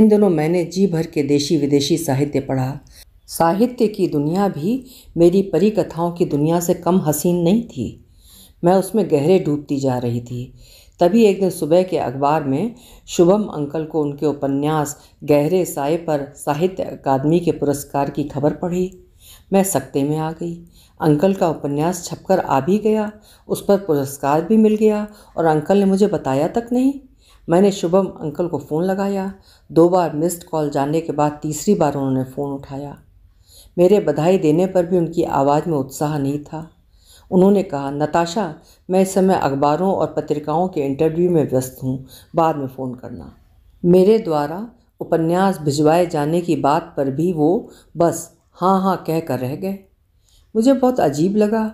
A: इन दिनों मैंने जी भर के देशी विदेशी साहित्य पढ़ा साहित्य की दुनिया भी मेरी परी कथाओं की दुनिया से कम हसीन नहीं थी मैं उसमें गहरे डूबती जा रही थी तभी एक दिन सुबह के अखबार में शुभम अंकल को उनके उपन्यास गहरे साय पर साहित्य अकादमी के पुरस्कार की खबर पढ़ी मैं सकते में आ गई अंकल का उपन्यास छपकर आ भी गया उस पर पुरस्कार भी मिल गया और अंकल ने मुझे बताया तक नहीं मैंने शुभम अंकल को फ़ोन लगाया दो बार मिस्ड कॉल जाने के बाद तीसरी बार उन्होंने फ़ोन उठाया मेरे बधाई देने पर भी उनकी आवाज़ में उत्साह नहीं था उन्होंने कहा नताशा मैं इस समय अखबारों और पत्रिकाओं के इंटरव्यू में व्यस्त हूँ बाद में फ़ोन करना मेरे द्वारा उपन्यास भिजवाए जाने की बात पर भी वो बस हाँ हाँ कह कर रह गए मुझे बहुत अजीब लगा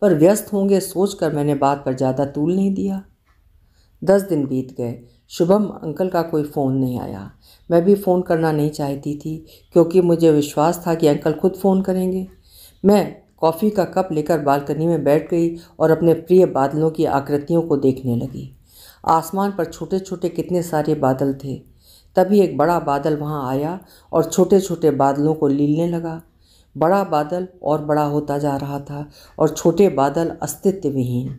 A: पर व्यस्त होंगे सोचकर मैंने बात पर ज़्यादा तूल नहीं दिया दस दिन बीत गए शुभम अंकल का कोई फ़ोन नहीं आया मैं भी फ़ोन करना नहीं चाहती थी क्योंकि मुझे विश्वास था कि अंकल खुद फ़ोन करेंगे मैं कॉफ़ी का कप लेकर बालकनी में बैठ गई और अपने प्रिय बादलों की आकृतियों को देखने लगी आसमान पर छोटे छोटे कितने सारे बादल थे तभी एक बड़ा बादल वहाँ आया और छोटे छोटे बादलों को लीलने लगा बड़ा बादल और बड़ा होता जा रहा था और छोटे बादल अस्तित्वविहीन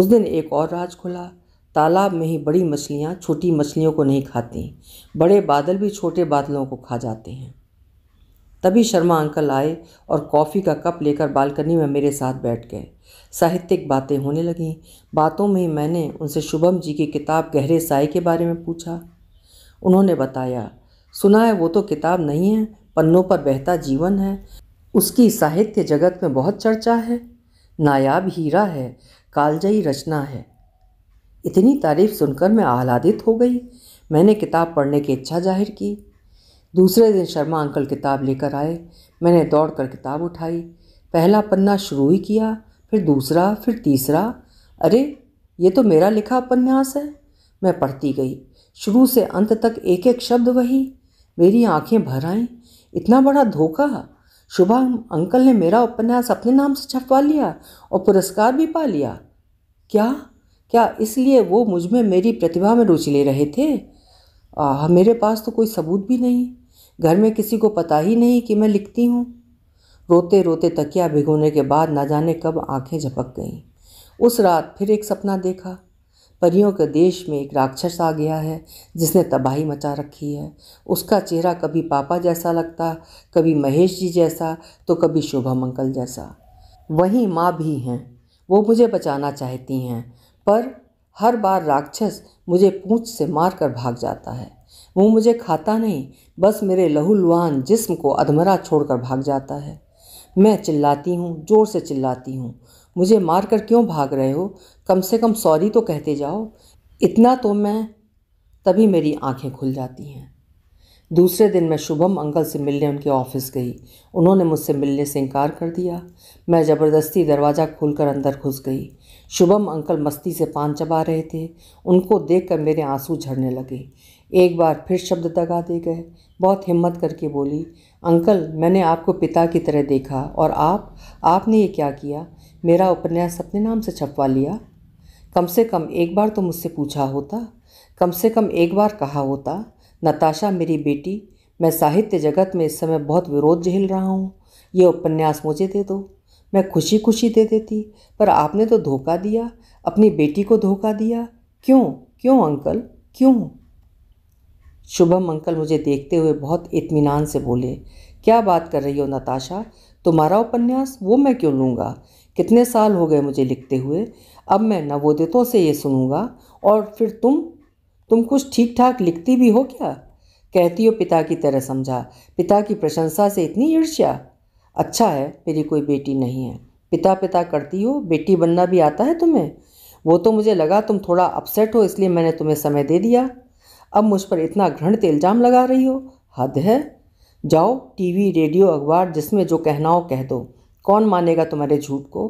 A: उस दिन एक और राज खुला तालाब में ही बड़ी मछलियाँ छोटी मछलियों को नहीं खाती बड़े बादल भी छोटे बादलों को खा जाते हैं तभी शर्मा अंकल आए और कॉफ़ी का कप लेकर बालकनी में मेरे साथ बैठ गए साहित्यिक बातें होने लगीं बातों में ही मैंने उनसे शुभम जी की किताब गहरे साय के बारे में पूछा उन्होंने बताया सुना है वो तो किताब नहीं है पन्नों पर बहता जीवन है उसकी साहित्य जगत में बहुत चर्चा है नायाब हीरा है कालजयी रचना है इतनी तारीफ सुनकर मैं आह्लादित हो गई मैंने किताब पढ़ने की इच्छा जाहिर की दूसरे दिन शर्मा अंकल किताब लेकर आए मैंने दौड़कर किताब उठाई पहला पन्ना शुरू ही किया फिर दूसरा फिर तीसरा अरे ये तो मेरा लिखा उपन्यास है मैं पढ़ती गई शुरू से अंत तक एक एक शब्द वही मेरी आंखें भर आईं इतना बड़ा धोखा शुभ अंकल ने मेरा उपन्यास अपने नाम से छपवा लिया और पुरस्कार भी पा लिया क्या क्या इसलिए वो मुझ में मेरी प्रतिभा में रुचि ले रहे थे आ, मेरे पास तो कोई सबूत भी नहीं घर में किसी को पता ही नहीं कि मैं लिखती हूँ रोते रोते तकिया भिगोने के बाद ना जाने कब आंखें झपक गईं उस रात फिर एक सपना देखा परियों के देश में एक राक्षस आ गया है जिसने तबाही मचा रखी है उसका चेहरा कभी पापा जैसा लगता कभी महेश जी जैसा तो कभी शोभा मंगल जैसा वहीं माँ भी हैं वो मुझे बचाना चाहती हैं पर हर बार राक्षस मुझे पूँछ से मार कर भाग जाता है वो मुझे खाता नहीं बस मेरे लहूलुहान जिस्म को अधमरा छोड़कर भाग जाता है मैं चिल्लाती हूँ ज़ोर से चिल्लाती हूँ मुझे मार कर क्यों भाग रहे हो कम से कम सॉरी तो कहते जाओ इतना तो मैं तभी मेरी आंखें खुल जाती हैं दूसरे दिन मैं शुभम अंकल से मिलने उनके ऑफिस गई उन्होंने मुझसे मिलने से इनकार कर दिया मैं ज़बरदस्ती दरवाज़ा खोलकर अंदर घुस गई शुभम अंकल मस्ती से पान चबा रहे थे उनको देखकर मेरे आंसू झड़ने लगे एक बार फिर शब्द दे गए बहुत हिम्मत करके बोली अंकल मैंने आपको पिता की तरह देखा और आप आपने ये क्या किया मेरा उपन्यास अपने नाम से छपवा लिया कम से कम एक बार तो मुझसे पूछा होता कम से कम एक बार कहा होता नताशा मेरी बेटी मैं साहित्य जगत में इस समय बहुत विरोध झेल रहा हूँ ये उपन्यास मुझे दे दो मैं खुशी खुशी दे देती पर आपने तो धोखा दिया अपनी बेटी को धोखा दिया क्यों क्यों अंकल क्यों शुभम अंकल मुझे देखते हुए बहुत इत्मीनान से बोले क्या बात कर रही हो नताशा तुम्हारा उपन्यास वो मैं क्यों लूँगा कितने साल हो गए मुझे लिखते हुए अब मैं नवोदितों से ये सुनूँगा और फिर तुम तुम कुछ ठीक ठाक लिखती भी हो क्या कहती हो पिता की तरह समझा पिता की प्रशंसा से इतनी ईर्ष्या अच्छा है मेरी कोई बेटी नहीं है पिता पिता करती हो बेटी बनना भी आता है तुम्हें वो तो मुझे लगा तुम थोड़ा अपसेट हो इसलिए मैंने तुम्हें समय दे दिया अब मुझ पर इतना घृणित इल्ज़ाम लगा रही हो हद है जाओ टीवी रेडियो अखबार जिसमें जो कहना हो कह दो कौन मानेगा तुम्हारे झूठ को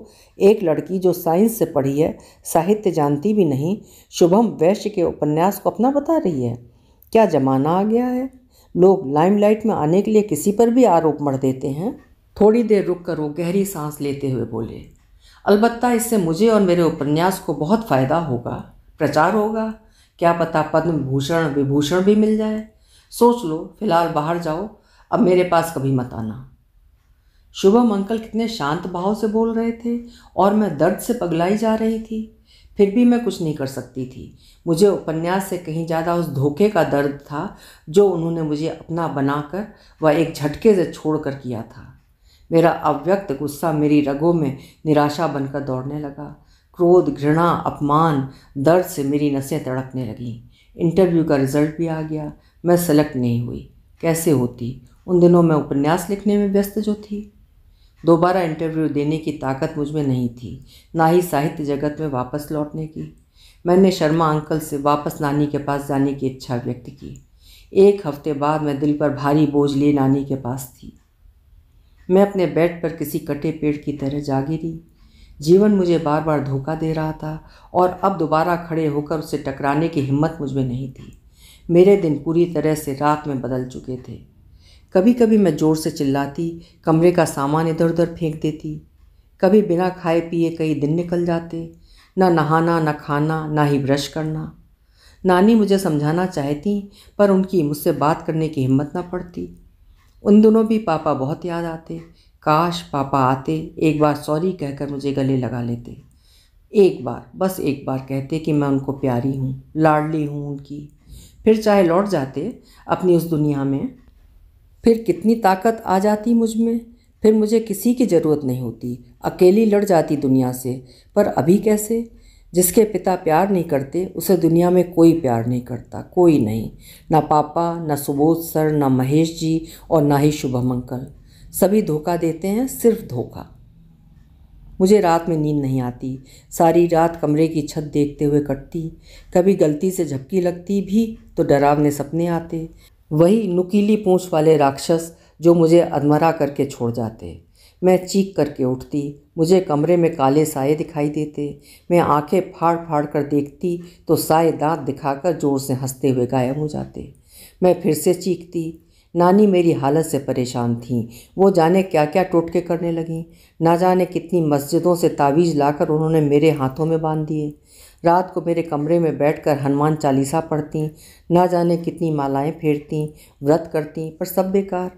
A: एक लड़की जो साइंस से पढ़ी है साहित्य जानती भी नहीं शुभम वैश्य के उपन्यास को अपना बता रही है क्या जमाना आ गया है लोग लाइमलाइट में आने के लिए किसी पर भी आरोप मर देते हैं थोड़ी देर रुक कर वो गहरी सांस लेते हुए बोले अलबत्ता इससे मुझे और मेरे उपन्यास को बहुत फ़ायदा होगा प्रचार होगा क्या पता पद्म भूषण विभूषण भी मिल जाए सोच लो फिलहाल बाहर जाओ अब मेरे पास कभी मत आना शुभम अंकल कितने शांत भाव से बोल रहे थे और मैं दर्द से पगलाई जा रही थी फिर भी मैं कुछ नहीं कर सकती थी मुझे उपन्यास से कहीं ज़्यादा उस धोखे का दर्द था जो उन्होंने मुझे अपना बनाकर व एक झटके से छोड़कर किया था मेरा अव्यक्त गुस्सा मेरी रगों में निराशा बनकर दौड़ने लगा क्रोध घृणा अपमान दर्द से मेरी नसें तड़पने लगीं इंटरव्यू का रिज़ल्ट भी आ गया मैं सेलेक्ट नहीं हुई कैसे होती उन दिनों मैं उपन्यास लिखने में व्यस्त जो थी दोबारा इंटरव्यू देने की ताकत मुझ में नहीं थी ना ही साहित्य जगत में वापस लौटने की मैंने शर्मा अंकल से वापस नानी के पास जाने की इच्छा व्यक्त की एक हफ्ते बाद मैं दिल पर भारी बोझ लिए नानी के पास थी मैं अपने बेड पर किसी कटे पेड़ की तरह जागी रही जीवन मुझे बार बार धोखा दे रहा था और अब दोबारा खड़े होकर उसे टकराने की हिम्मत मुझ में नहीं थी मेरे दिन पूरी तरह से रात में बदल चुके थे कभी कभी मैं ज़ोर से चिल्लाती कमरे का सामान इधर उधर फेंक देती कभी बिना खाए पिए कई दिन निकल जाते ना नहाना ना खाना ना ही ब्रश करना नानी मुझे समझाना चाहती पर उनकी मुझसे बात करने की हिम्मत ना पड़ती उन दोनों भी पापा बहुत याद आते काश पापा आते एक बार सॉरी कहकर मुझे गले लगा लेते एक बार बस एक बार कहते कि मैं उनको प्यारी हूँ लाडली हूँ उनकी फिर चाहे लौट जाते अपनी उस दुनिया में फिर कितनी ताकत आ जाती मुझ में फिर मुझे किसी की ज़रूरत नहीं होती अकेली लड़ जाती दुनिया से पर अभी कैसे जिसके पिता प्यार नहीं करते उसे दुनिया में कोई प्यार नहीं करता कोई नहीं ना पापा ना सुबोध सर ना महेश जी और ना ही शुभम अंकल सभी धोखा देते हैं सिर्फ धोखा मुझे रात में नींद नहीं आती सारी रात कमरे की छत देखते हुए कटती कभी गलती से झपकी लगती भी तो डरावने सपने आते वही नुकीली पूँछ वाले राक्षस जो मुझे अधमरा करके छोड़ जाते मैं चीख करके उठती मुझे कमरे में काले साए दिखाई देते मैं आंखें फाड़ फाड़ कर देखती तो साए दांत दिखाकर ज़ोर से हंसते हुए गायब हो जाते मैं फिर से चीखती नानी मेरी हालत से परेशान थीं वो जाने क्या क्या टोटके करने लगीं ना जाने कितनी मस्जिदों से तावीज़ लाकर उन्होंने मेरे हाथों में बांध दिए रात को मेरे कमरे में बैठकर हनुमान चालीसा पढ़ती ना जाने कितनी मालाएं फेरती व्रत करती पर सब बेकार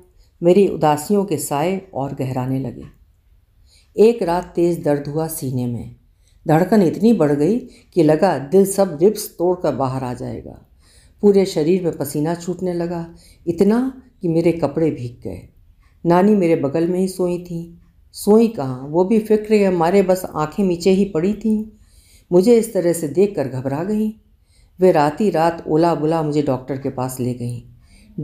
A: मेरी उदासियों के साए और गहराने लगे एक रात तेज़ दर्द हुआ सीने में धड़कन इतनी बढ़ गई कि लगा दिल सब रिब्स तोड़कर बाहर आ जाएगा पूरे शरीर में पसीना छूटने लगा इतना कि मेरे कपड़े भीग गए नानी मेरे बगल में ही सोई थी सोई कहाँ वो भी फिक्र है मारे बस आंखें नीचे ही पड़ी थीं मुझे इस तरह से देख कर घबरा गई वे रात ही रात ओला बुला मुझे डॉक्टर के पास ले गई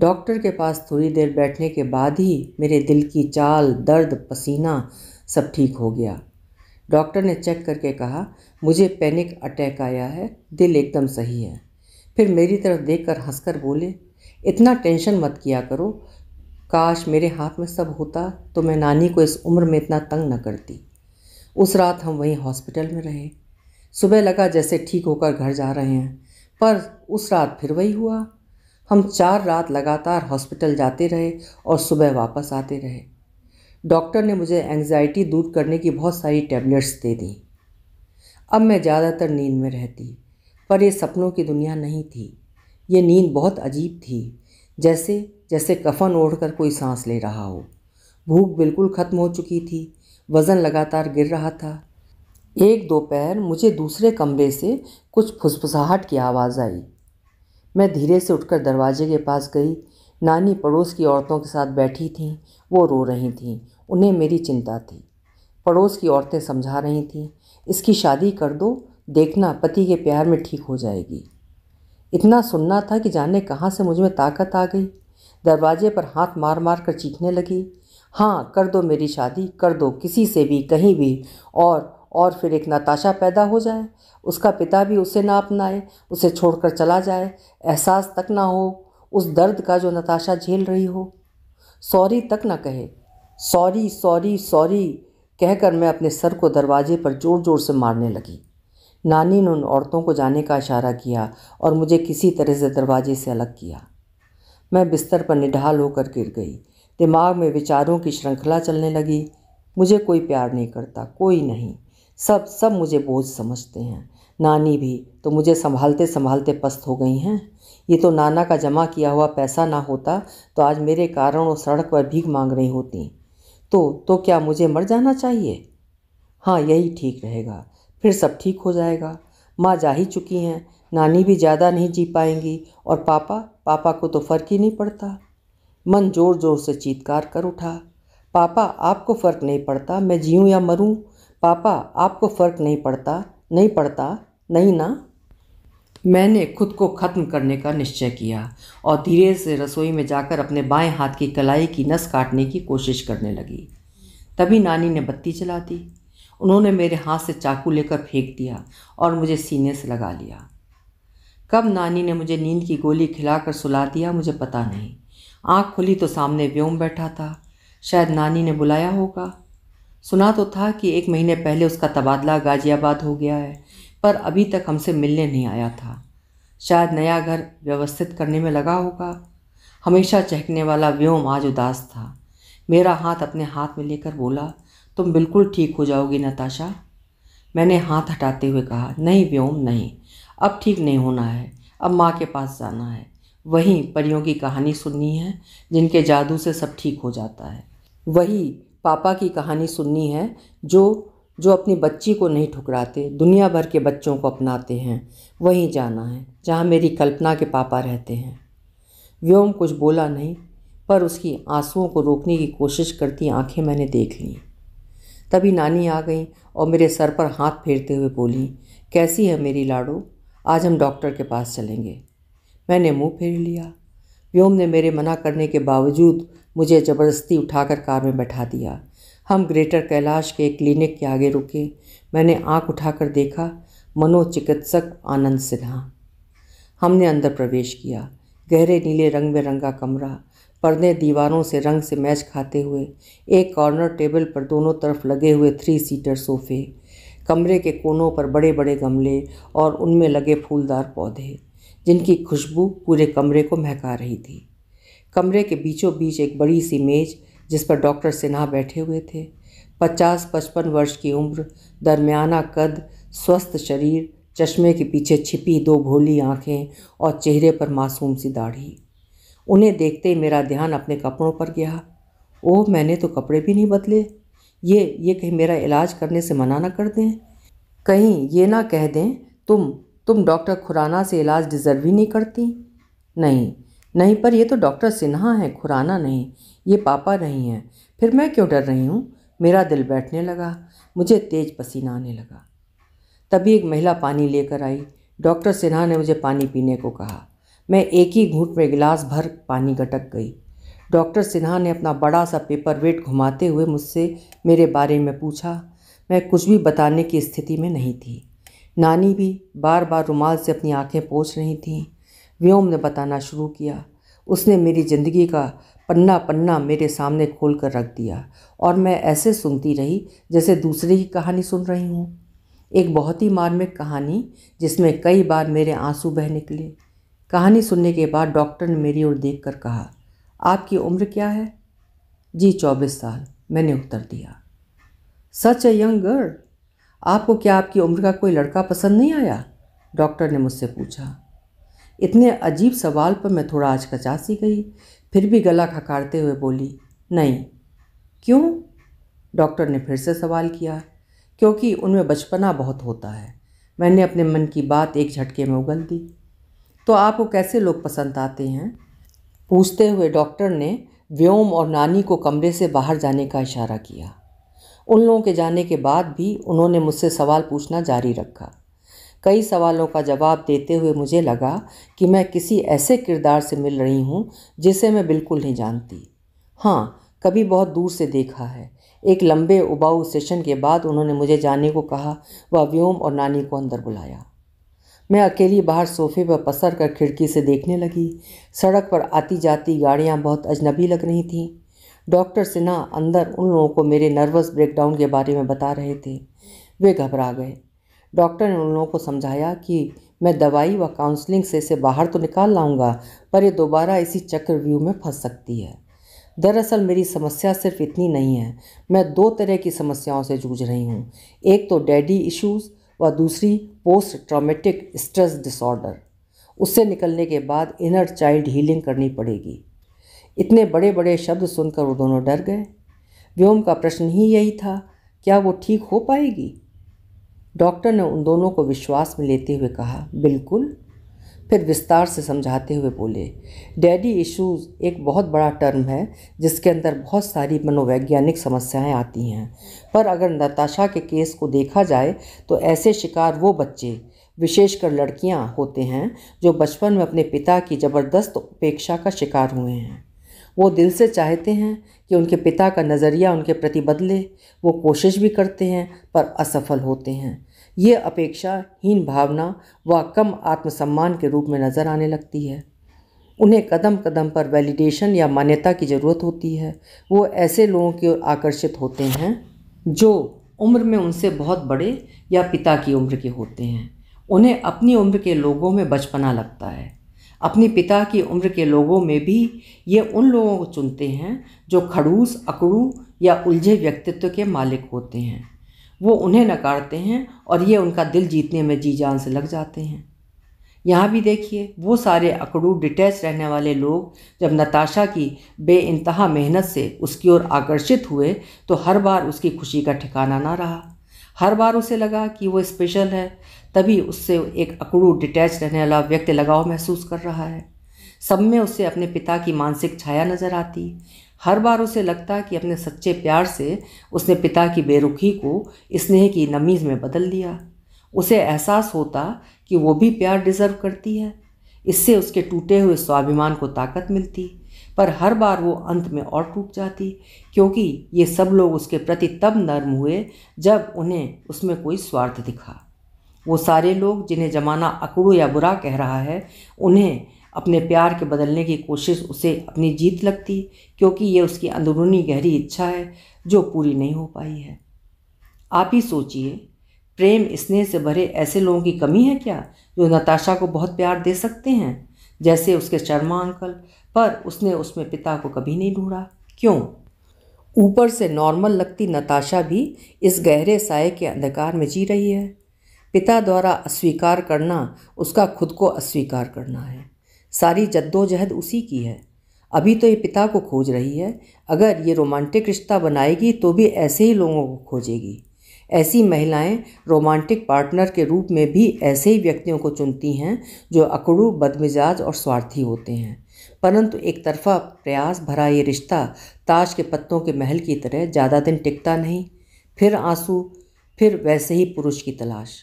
A: डॉक्टर के पास थोड़ी देर बैठने के बाद ही मेरे दिल की चाल दर्द पसीना सब ठीक हो गया डॉक्टर ने चेक करके कहा मुझे पैनिक अटैक आया है दिल एकदम सही है फिर मेरी तरफ देखकर हंसकर बोले इतना टेंशन मत किया करो काश मेरे हाथ में सब होता तो मैं नानी को इस उम्र में इतना तंग न करती उस रात हम वहीं हॉस्पिटल में रहे सुबह लगा जैसे ठीक होकर घर जा रहे हैं पर उस रात फिर वही हुआ हम चार रात लगातार हॉस्पिटल जाते रहे और सुबह वापस आते रहे डॉक्टर ने मुझे एंग्जाइटी दूर करने की बहुत सारी टैबलेट्स दे दी अब मैं ज़्यादातर नींद में रहती पर ये सपनों की दुनिया नहीं थी ये नींद बहुत अजीब थी जैसे जैसे कफन ओढ़कर कोई सांस ले रहा हो भूख बिल्कुल ख़त्म हो चुकी थी वज़न लगातार गिर रहा था एक दोपहर मुझे दूसरे कमरे से कुछ फुसफुसाहट की आवाज़ आई मैं धीरे से उठकर दरवाजे के पास गई नानी पड़ोस की औरतों के साथ बैठी थीं वो रो रही थीं उन्हें मेरी चिंता थी पड़ोस की औरतें समझा रही थीं इसकी शादी कर दो देखना पति के प्यार में ठीक हो जाएगी इतना सुनना था कि जाने कहाँ से मुझ में ताकत आ गई दरवाजे पर हाथ मार मार कर चीखने लगी हाँ कर दो मेरी शादी कर दो किसी से भी कहीं भी और और फिर एक नताशा पैदा हो जाए उसका पिता भी उसे ना अपनाए उसे छोड़कर चला जाए एहसास तक ना हो उस दर्द का जो नताशा झेल रही हो सॉरी तक ना कहे सॉरी सॉरी सॉरी कहकर मैं अपने सर को दरवाजे पर ज़ोर ज़ोर से मारने लगी नानी ने उन औरतों को जाने का इशारा किया और मुझे किसी तरह से दरवाजे से अलग किया मैं बिस्तर पर निढाल होकर गिर गई दिमाग में विचारों की श्रृंखला चलने लगी मुझे कोई प्यार नहीं करता कोई नहीं सब सब मुझे बोझ समझते हैं नानी भी तो मुझे संभालते संभालते पस्त हो गई हैं ये तो नाना का जमा किया हुआ पैसा ना होता तो आज मेरे कारण वो सड़क पर भीख मांग रही होती तो तो क्या मुझे मर जाना चाहिए हाँ यही ठीक रहेगा फिर सब ठीक हो जाएगा माँ जा ही चुकी हैं नानी भी ज़्यादा नहीं जी पाएंगी और पापा पापा को तो फ़र्क ही नहीं पड़ता मन ज़ोर ज़ोर से चीतकार कर उठा पापा आपको फ़र्क नहीं पड़ता मैं जीऊँ या मरूँ पापा आपको फ़र्क नहीं पड़ता नहीं पड़ता नहीं ना मैंने खुद को ख़त्म करने का निश्चय किया और धीरे से रसोई में जाकर अपने बाएं हाथ की कलाई की नस काटने की कोशिश करने लगी तभी नानी ने बत्ती चला दी उन्होंने मेरे हाथ से चाकू लेकर फेंक दिया और मुझे सीने से लगा लिया कब नानी ने मुझे नींद की गोली खिलाकर सुला दिया मुझे पता नहीं आँख खुली तो सामने व्योम बैठा था शायद नानी ने बुलाया होगा सुना तो था कि एक महीने पहले उसका तबादला गाजियाबाद हो गया है पर अभी तक हमसे मिलने नहीं आया था शायद नया घर व्यवस्थित करने में लगा होगा हमेशा चहकने वाला व्योम आज उदास था मेरा हाथ अपने हाथ में लेकर बोला तुम बिल्कुल ठीक हो जाओगी नताशा मैंने हाथ हटाते हुए कहा नहीं व्योम नहीं अब ठीक नहीं होना है अब माँ के पास जाना है वहीं परियों की कहानी सुननी है जिनके जादू से सब ठीक हो जाता है वही पापा की कहानी सुननी है जो जो अपनी बच्ची को नहीं ठुकराते दुनिया भर के बच्चों को अपनाते हैं वहीं जाना है जहाँ मेरी कल्पना के पापा रहते हैं व्योम कुछ बोला नहीं पर उसकी आंसुओं को रोकने की कोशिश करती आंखें मैंने देख लीं तभी नानी आ गई और मेरे सर पर हाथ फेरते हुए बोली कैसी है मेरी लाडो आज हम डॉक्टर के पास चलेंगे मैंने मुंह फेर लिया व्योम ने मेरे मना करने के बावजूद मुझे ज़बरदस्ती उठाकर कार में बैठा दिया हम ग्रेटर कैलाश के क्लिनिक के आगे रुके मैंने आंख उठाकर देखा मनोचिकित्सक आनंद सिन्हा हमने अंदर प्रवेश किया गहरे नीले रंग में रंगा कमरा पर्दे दीवारों से रंग से मैच खाते हुए एक कॉर्नर टेबल पर दोनों तरफ लगे हुए थ्री सीटर सोफे कमरे के कोनों पर बड़े बड़े गमले और उनमें लगे फूलदार पौधे जिनकी खुशबू पूरे कमरे को महका रही थी कमरे के बीचों बीच एक बड़ी सी मेज जिस पर डॉक्टर सिन्हा बैठे हुए थे पचास पचपन वर्ष की उम्र दरमियाना कद स्वस्थ शरीर चश्मे के पीछे छिपी दो भोली आंखें और चेहरे पर मासूम सी दाढ़ी उन्हें देखते ही मेरा ध्यान अपने कपड़ों पर गया ओह मैंने तो कपड़े भी नहीं बदले ये ये कहीं मेरा इलाज करने से मना ना कर दें कहीं ये ना कह दें तुम तुम डॉक्टर खुराना से इलाज डिज़र्व ही नहीं करती नहीं नहीं पर ये तो डॉक्टर सिन्हा हैं खुराना नहीं ये पापा नहीं हैं फिर मैं क्यों डर रही हूँ मेरा दिल बैठने लगा मुझे तेज पसीना आने लगा तभी एक महिला पानी लेकर आई डॉक्टर सिन्हा ने मुझे पानी पीने को कहा मैं एक ही घूंट में गिलास भर पानी गटक गई डॉक्टर सिन्हा ने अपना बड़ा सा पेपर वेट घुमाते हुए मुझसे मेरे बारे में पूछा मैं कुछ भी बताने की स्थिति में नहीं थी नानी भी बार बार रुमाल से अपनी आंखें पोछ रही थीं व्योम ने बताना शुरू किया उसने मेरी ज़िंदगी का पन्ना पन्ना मेरे सामने खोल कर रख दिया और मैं ऐसे सुनती रही जैसे दूसरे की कहानी सुन रही हूँ एक बहुत ही मार्मिक कहानी जिसमें कई बार मेरे आंसू बह निकले कहानी सुनने के बाद डॉक्टर ने मेरी ओर देख कर कहा आपकी उम्र क्या है जी चौबीस साल मैंने उत्तर दिया सच ए यंग गर्ल आपको क्या आपकी उम्र का कोई लड़का पसंद नहीं आया डॉक्टर ने मुझसे पूछा इतने अजीब सवाल पर मैं थोड़ा आज कचासी गई फिर भी गला खकारते हुए बोली नहीं क्यों डॉक्टर ने फिर से सवाल किया क्योंकि उनमें बचपना बहुत होता है मैंने अपने मन की बात एक झटके में उगल दी तो आपको कैसे लोग पसंद आते हैं पूछते हुए डॉक्टर ने व्योम और नानी को कमरे से बाहर जाने का इशारा किया उन लोगों के जाने के बाद भी उन्होंने मुझसे सवाल पूछना जारी रखा कई सवालों का जवाब देते हुए मुझे लगा कि मैं किसी ऐसे किरदार से मिल रही हूँ जिसे मैं बिल्कुल नहीं जानती हाँ कभी बहुत दूर से देखा है एक लंबे उबाऊ सेशन के बाद उन्होंने मुझे जाने को कहा व व्योम और नानी को अंदर बुलाया मैं अकेली बाहर सोफे पर पसर कर खिड़की से देखने लगी सड़क पर आती जाती गाड़ियाँ बहुत अजनबी लग रही थीं डॉक्टर सिन्हा अंदर उन लोगों को मेरे नर्वस ब्रेकडाउन के बारे में बता रहे थे वे घबरा गए डॉक्टर ने उन लोगों को समझाया कि मैं दवाई व काउंसलिंग से इसे बाहर तो निकाल लाऊंगा पर यह दोबारा इसी चक्रव्यूह में फंस सकती है दरअसल मेरी समस्या सिर्फ इतनी नहीं है मैं दो तरह की समस्याओं से जूझ रही हूँ एक तो डैडी इश्यूज़ व दूसरी पोस्ट ट्रामेटिक स्ट्रेस डिसऑर्डर उससे निकलने के बाद इनर चाइल्ड हीलिंग करनी पड़ेगी इतने बड़े बड़े शब्द सुनकर वो दोनों डर गए व्योम का प्रश्न ही यही था क्या वो ठीक हो पाएगी डॉक्टर ने उन दोनों को विश्वास में लेते हुए कहा बिल्कुल फिर विस्तार से समझाते हुए बोले डैडी इश्यूज एक बहुत बड़ा टर्म है जिसके अंदर बहुत सारी मनोवैज्ञानिक समस्याएं आती हैं पर अगर नताशा के केस को देखा जाए तो ऐसे शिकार वो बच्चे विशेषकर लड़कियां होते हैं जो बचपन में अपने पिता की ज़बरदस्त उपेक्षा का शिकार हुए हैं वो दिल से चाहते हैं कि उनके पिता का नज़रिया उनके प्रति बदले वो कोशिश भी करते हैं पर असफल होते हैं ये अपेक्षा हीन भावना व कम आत्मसम्मान के रूप में नज़र आने लगती है उन्हें कदम कदम पर वैलिडेशन या मान्यता की ज़रूरत होती है वो ऐसे लोगों की ओर आकर्षित होते हैं जो उम्र में उनसे बहुत बड़े या पिता की उम्र के होते हैं उन्हें अपनी उम्र के लोगों में बचपना लगता है अपने पिता की उम्र के लोगों में भी ये उन लोगों को चुनते हैं जो खड़ूस अकड़ू या उलझे व्यक्तित्व के मालिक होते हैं वो उन्हें नकारते हैं और ये उनका दिल जीतने में जी जान से लग जाते हैं यहाँ भी देखिए वो सारे अकड़ू डिटैच रहने वाले लोग जब नताशा की बे इंतहा मेहनत से उसकी ओर आकर्षित हुए तो हर बार उसकी खुशी का ठिकाना ना रहा हर बार उसे लगा कि वो स्पेशल है तभी उससे एक अकड़ू डिटैच रहने वाला व्यक्ति लगाव महसूस कर रहा है सब में उसे अपने पिता की मानसिक छाया नज़र आती हर बार उसे लगता कि अपने सच्चे प्यार से उसने पिता की बेरुखी को स्नेह की नमीज़ में बदल दिया उसे एहसास होता कि वो भी प्यार डिज़र्व करती है इससे उसके टूटे हुए स्वाभिमान को ताकत मिलती पर हर बार वो अंत में और टूट जाती क्योंकि ये सब लोग उसके प्रति तब नर्म हुए जब उन्हें उसमें कोई स्वार्थ दिखा वो सारे लोग जिन्हें जमाना अकड़ू या बुरा कह रहा है उन्हें अपने प्यार के बदलने की कोशिश उसे अपनी जीत लगती क्योंकि ये उसकी अंदरूनी गहरी इच्छा है जो पूरी नहीं हो पाई है आप ही सोचिए प्रेम स्नेह से भरे ऐसे लोगों की कमी है क्या जो नताशा को बहुत प्यार दे सकते हैं जैसे उसके शर्मा अंकल पर उसने उसमें पिता को कभी नहीं ढूंढा क्यों ऊपर से नॉर्मल लगती नताशा भी इस गहरे साय के अंधकार में जी रही है पिता द्वारा अस्वीकार करना उसका खुद को अस्वीकार करना है सारी जद्दोजहद उसी की है अभी तो ये पिता को खोज रही है अगर ये रोमांटिक रिश्ता बनाएगी तो भी ऐसे ही लोगों को खोजेगी ऐसी महिलाएं रोमांटिक पार्टनर के रूप में भी ऐसे ही व्यक्तियों को चुनती हैं जो अकड़ू बदमिजाज और स्वार्थी होते हैं परंतु एक तरफा प्रयास भरा ये रिश्ता ताश के पत्तों के महल की तरह ज़्यादा दिन टिकता नहीं फिर आंसू फिर वैसे ही पुरुष की तलाश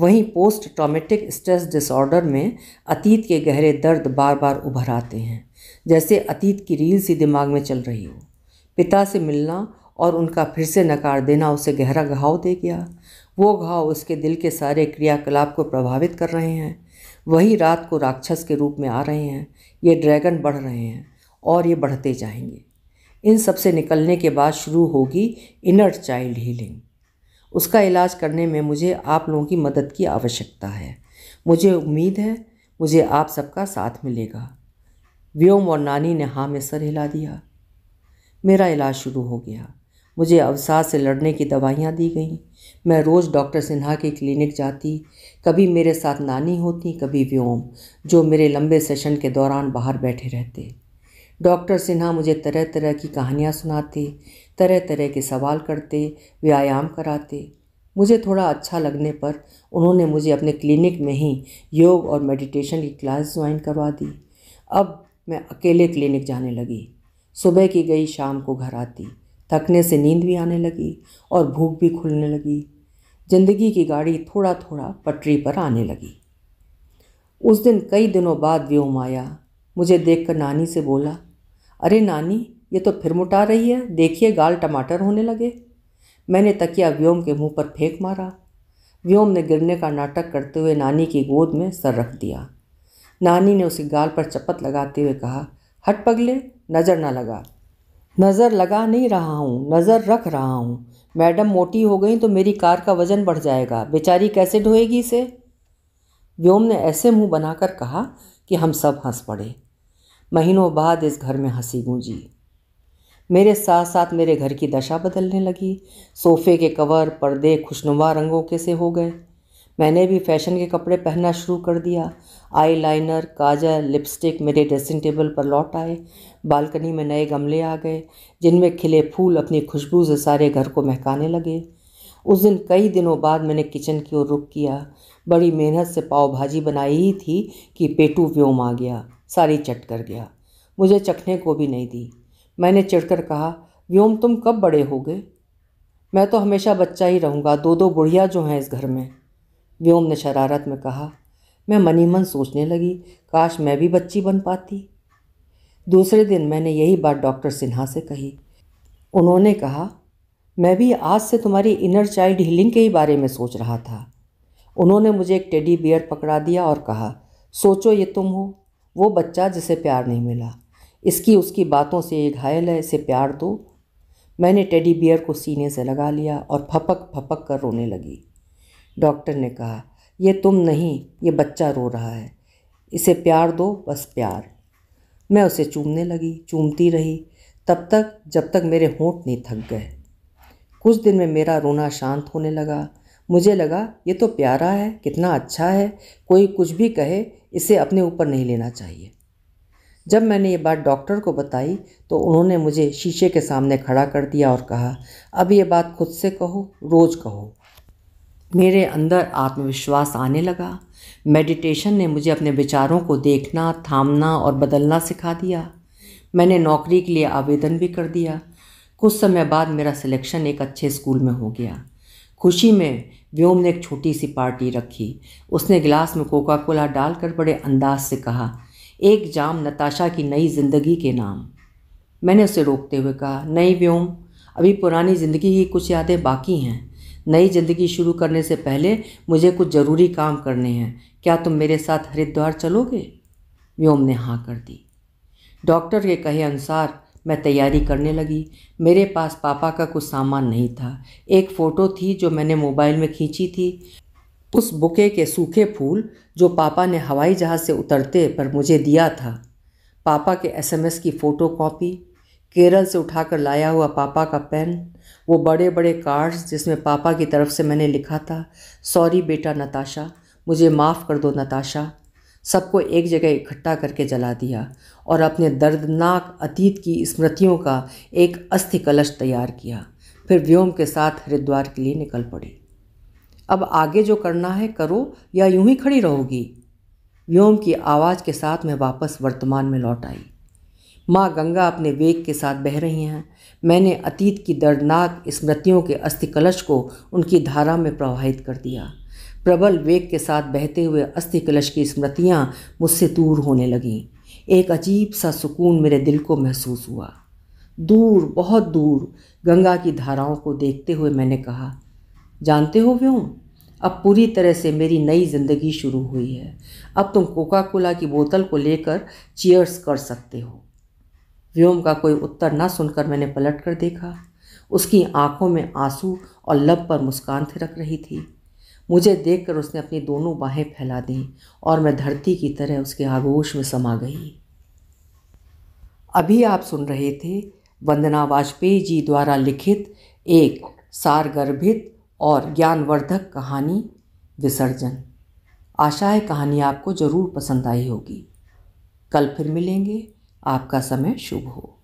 A: वहीं पोस्ट ट्रॉमेटिक स्ट्रेस डिसऑर्डर में अतीत के गहरे दर्द बार बार उभर आते हैं जैसे अतीत की रील सी दिमाग में चल रही हो पिता से मिलना और उनका फिर से नकार देना उसे गहरा घाव दे गया वो घाव उसके दिल के सारे क्रियाकलाप को प्रभावित कर रहे हैं वही रात को राक्षस के रूप में आ रहे हैं ये ड्रैगन बढ़ रहे हैं और ये बढ़ते जाएंगे इन सब से निकलने के बाद शुरू होगी इनर चाइल्ड हीलिंग उसका इलाज करने में मुझे आप लोगों की मदद की आवश्यकता है मुझे उम्मीद है मुझे आप सबका साथ मिलेगा व्योम और नानी ने हाँ में सर हिला दिया मेरा इलाज शुरू हो गया मुझे अवसाद से लड़ने की दवाइयाँ दी गई मैं रोज़ डॉक्टर सिन्हा की क्लिनिक जाती कभी मेरे साथ नानी होती कभी व्योम जो मेरे लंबे सेशन के दौरान बाहर बैठे रहते डॉक्टर सिन्हा मुझे तरह तरह की कहानियाँ सुनाते तरह तरह के सवाल करते व्यायाम कराते मुझे थोड़ा अच्छा लगने पर उन्होंने मुझे अपने क्लिनिक में ही योग और मेडिटेशन की क्लास ज्वाइन करवा दी अब मैं अकेले क्लिनिक जाने लगी सुबह की गई शाम को घर आती थकने से नींद भी आने लगी और भूख भी खुलने लगी जिंदगी की गाड़ी थोड़ा थोड़ा पटरी पर आने लगी उस दिन कई दिनों बाद व्योम आया मुझे देखकर नानी से बोला अरे नानी ये तो फिर मुटा रही है देखिए गाल टमाटर होने लगे मैंने तकिया व्योम के मुंह पर फेंक मारा व्योम ने गिरने का नाटक करते हुए नानी की गोद में सर रख दिया नानी ने उसे गाल पर चपत लगाते हुए कहा हट पगले नज़र ना लगा नज़र लगा नहीं रहा हूँ नज़र रख रहा हूँ मैडम मोटी हो गई तो मेरी कार का वज़न बढ़ जाएगा बेचारी कैसे ढोएगी इसे व्योम ने ऐसे मुंह बनाकर कहा कि हम सब हंस पड़े महीनों बाद इस घर में हंसी गूंजी मेरे साथ साथ मेरे घर की दशा बदलने लगी सोफ़े के कवर पर्दे खुशनुमा रंगों के से हो गए मैंने भी फैशन के कपड़े पहनना शुरू कर दिया आई लाइनर काजल लिपस्टिक मेरे ड्रेसिंग टेबल पर लौट आए बालकनी में नए गमले आ गए जिनमें खिले फूल अपनी खुशबू से सारे घर को महकाने लगे उस दिन कई दिनों बाद मैंने किचन की ओर रुख किया बड़ी मेहनत से पाव भाजी बनाई ही थी कि पेटू व्योम आ गया सारी चट कर गया मुझे चखने को भी नहीं दी मैंने चिढ़कर कहा व्योम तुम कब बड़े हो गए मैं तो हमेशा बच्चा ही रहूँगा दो दो बुढ़िया जो हैं इस घर में व्योम ने शरारत में कहा मैं मनी मन सोचने लगी काश मैं भी बच्ची बन पाती दूसरे दिन मैंने यही बात डॉक्टर सिन्हा से कही उन्होंने कहा मैं भी आज से तुम्हारी इनर चाइल्ड हीलिंग के ही बारे में सोच रहा था उन्होंने मुझे एक टेडी बियर पकड़ा दिया और कहा सोचो ये तुम हो वो बच्चा जिसे प्यार नहीं मिला इसकी उसकी बातों से ये घायल है इसे प्यार दो मैंने टेडी बियर को सीने से लगा लिया और फपक फपक कर रोने लगी डॉक्टर ने कहा यह तुम नहीं ये बच्चा रो रहा है इसे प्यार दो बस प्यार मैं उसे चूमने लगी चूमती रही तब तक जब तक मेरे होंठ नहीं थक गए कुछ दिन में मेरा रोना शांत होने लगा मुझे लगा ये तो प्यारा है कितना अच्छा है कोई कुछ भी कहे इसे अपने ऊपर नहीं लेना चाहिए जब मैंने ये बात डॉक्टर को बताई तो उन्होंने मुझे शीशे के सामने खड़ा कर दिया और कहा अब ये बात खुद से कहो रोज़ कहो मेरे अंदर आत्मविश्वास आने लगा मेडिटेशन ने मुझे अपने विचारों को देखना थामना और बदलना सिखा दिया मैंने नौकरी के लिए आवेदन भी कर दिया कुछ समय बाद मेरा सिलेक्शन एक अच्छे स्कूल में हो गया खुशी में व्योम ने एक छोटी सी पार्टी रखी उसने गिलास में कोका कोला डालकर बड़े अंदाज से कहा एक जाम नताशा की नई ज़िंदगी के नाम मैंने उसे रोकते हुए कहा नई व्योम अभी पुरानी ज़िंदगी की कुछ यादें बाकी हैं नई ज़िंदगी शुरू करने से पहले मुझे कुछ ज़रूरी काम करने हैं क्या तुम मेरे साथ हरिद्वार चलोगे व्योम ने हाँ कर दी डॉक्टर के कहे अनुसार मैं तैयारी करने लगी मेरे पास पापा का कुछ सामान नहीं था एक फ़ोटो थी जो मैंने मोबाइल में खींची थी उस बुके के सूखे फूल जो पापा ने हवाई जहाज़ से उतरते पर मुझे दिया था पापा के एसएमएस की फ़ोटो कॉपी केरल से उठाकर लाया हुआ पापा का पेन वो बड़े बड़े कार्ड्स जिसमें पापा की तरफ से मैंने लिखा था सॉरी बेटा नताशा मुझे माफ़ कर दो नताशा सबको एक जगह इकट्ठा करके जला दिया और अपने दर्दनाक अतीत की स्मृतियों का एक अस्थि कलश तैयार किया फिर व्योम के साथ हरिद्वार के लिए निकल पड़ी अब आगे जो करना है करो या यूं ही खड़ी रहोगी व्योम की आवाज़ के साथ मैं वापस वर्तमान में लौट आई माँ गंगा अपने वेग के साथ बह रही हैं मैंने अतीत की दर्दनाक स्मृतियों के अस्थि कलश को उनकी धारा में प्रवाहित कर दिया प्रबल वेग के साथ बहते हुए अस्थि कलश की स्मृतियाँ मुझसे दूर होने लगीं एक अजीब सा सुकून मेरे दिल को महसूस हुआ दूर बहुत दूर गंगा की धाराओं को देखते हुए मैंने कहा जानते हो व्यों अब पूरी तरह से मेरी नई ज़िंदगी शुरू हुई है अब तुम कोका कोला की बोतल को लेकर चीयर्स कर सकते हो व्योम का कोई उत्तर न सुनकर मैंने पलट कर देखा उसकी आंखों में आंसू और लब पर मुस्कान थिरक रही थी मुझे देखकर उसने अपनी दोनों बाहें फैला दीं और मैं धरती की तरह उसके आगोश में समा गई अभी आप सुन रहे थे वंदना वाजपेयी जी द्वारा लिखित एक सारगर्भित और ज्ञानवर्धक कहानी विसर्जन आशा है कहानी आपको ज़रूर पसंद आई होगी कल फिर मिलेंगे आपका समय शुभ हो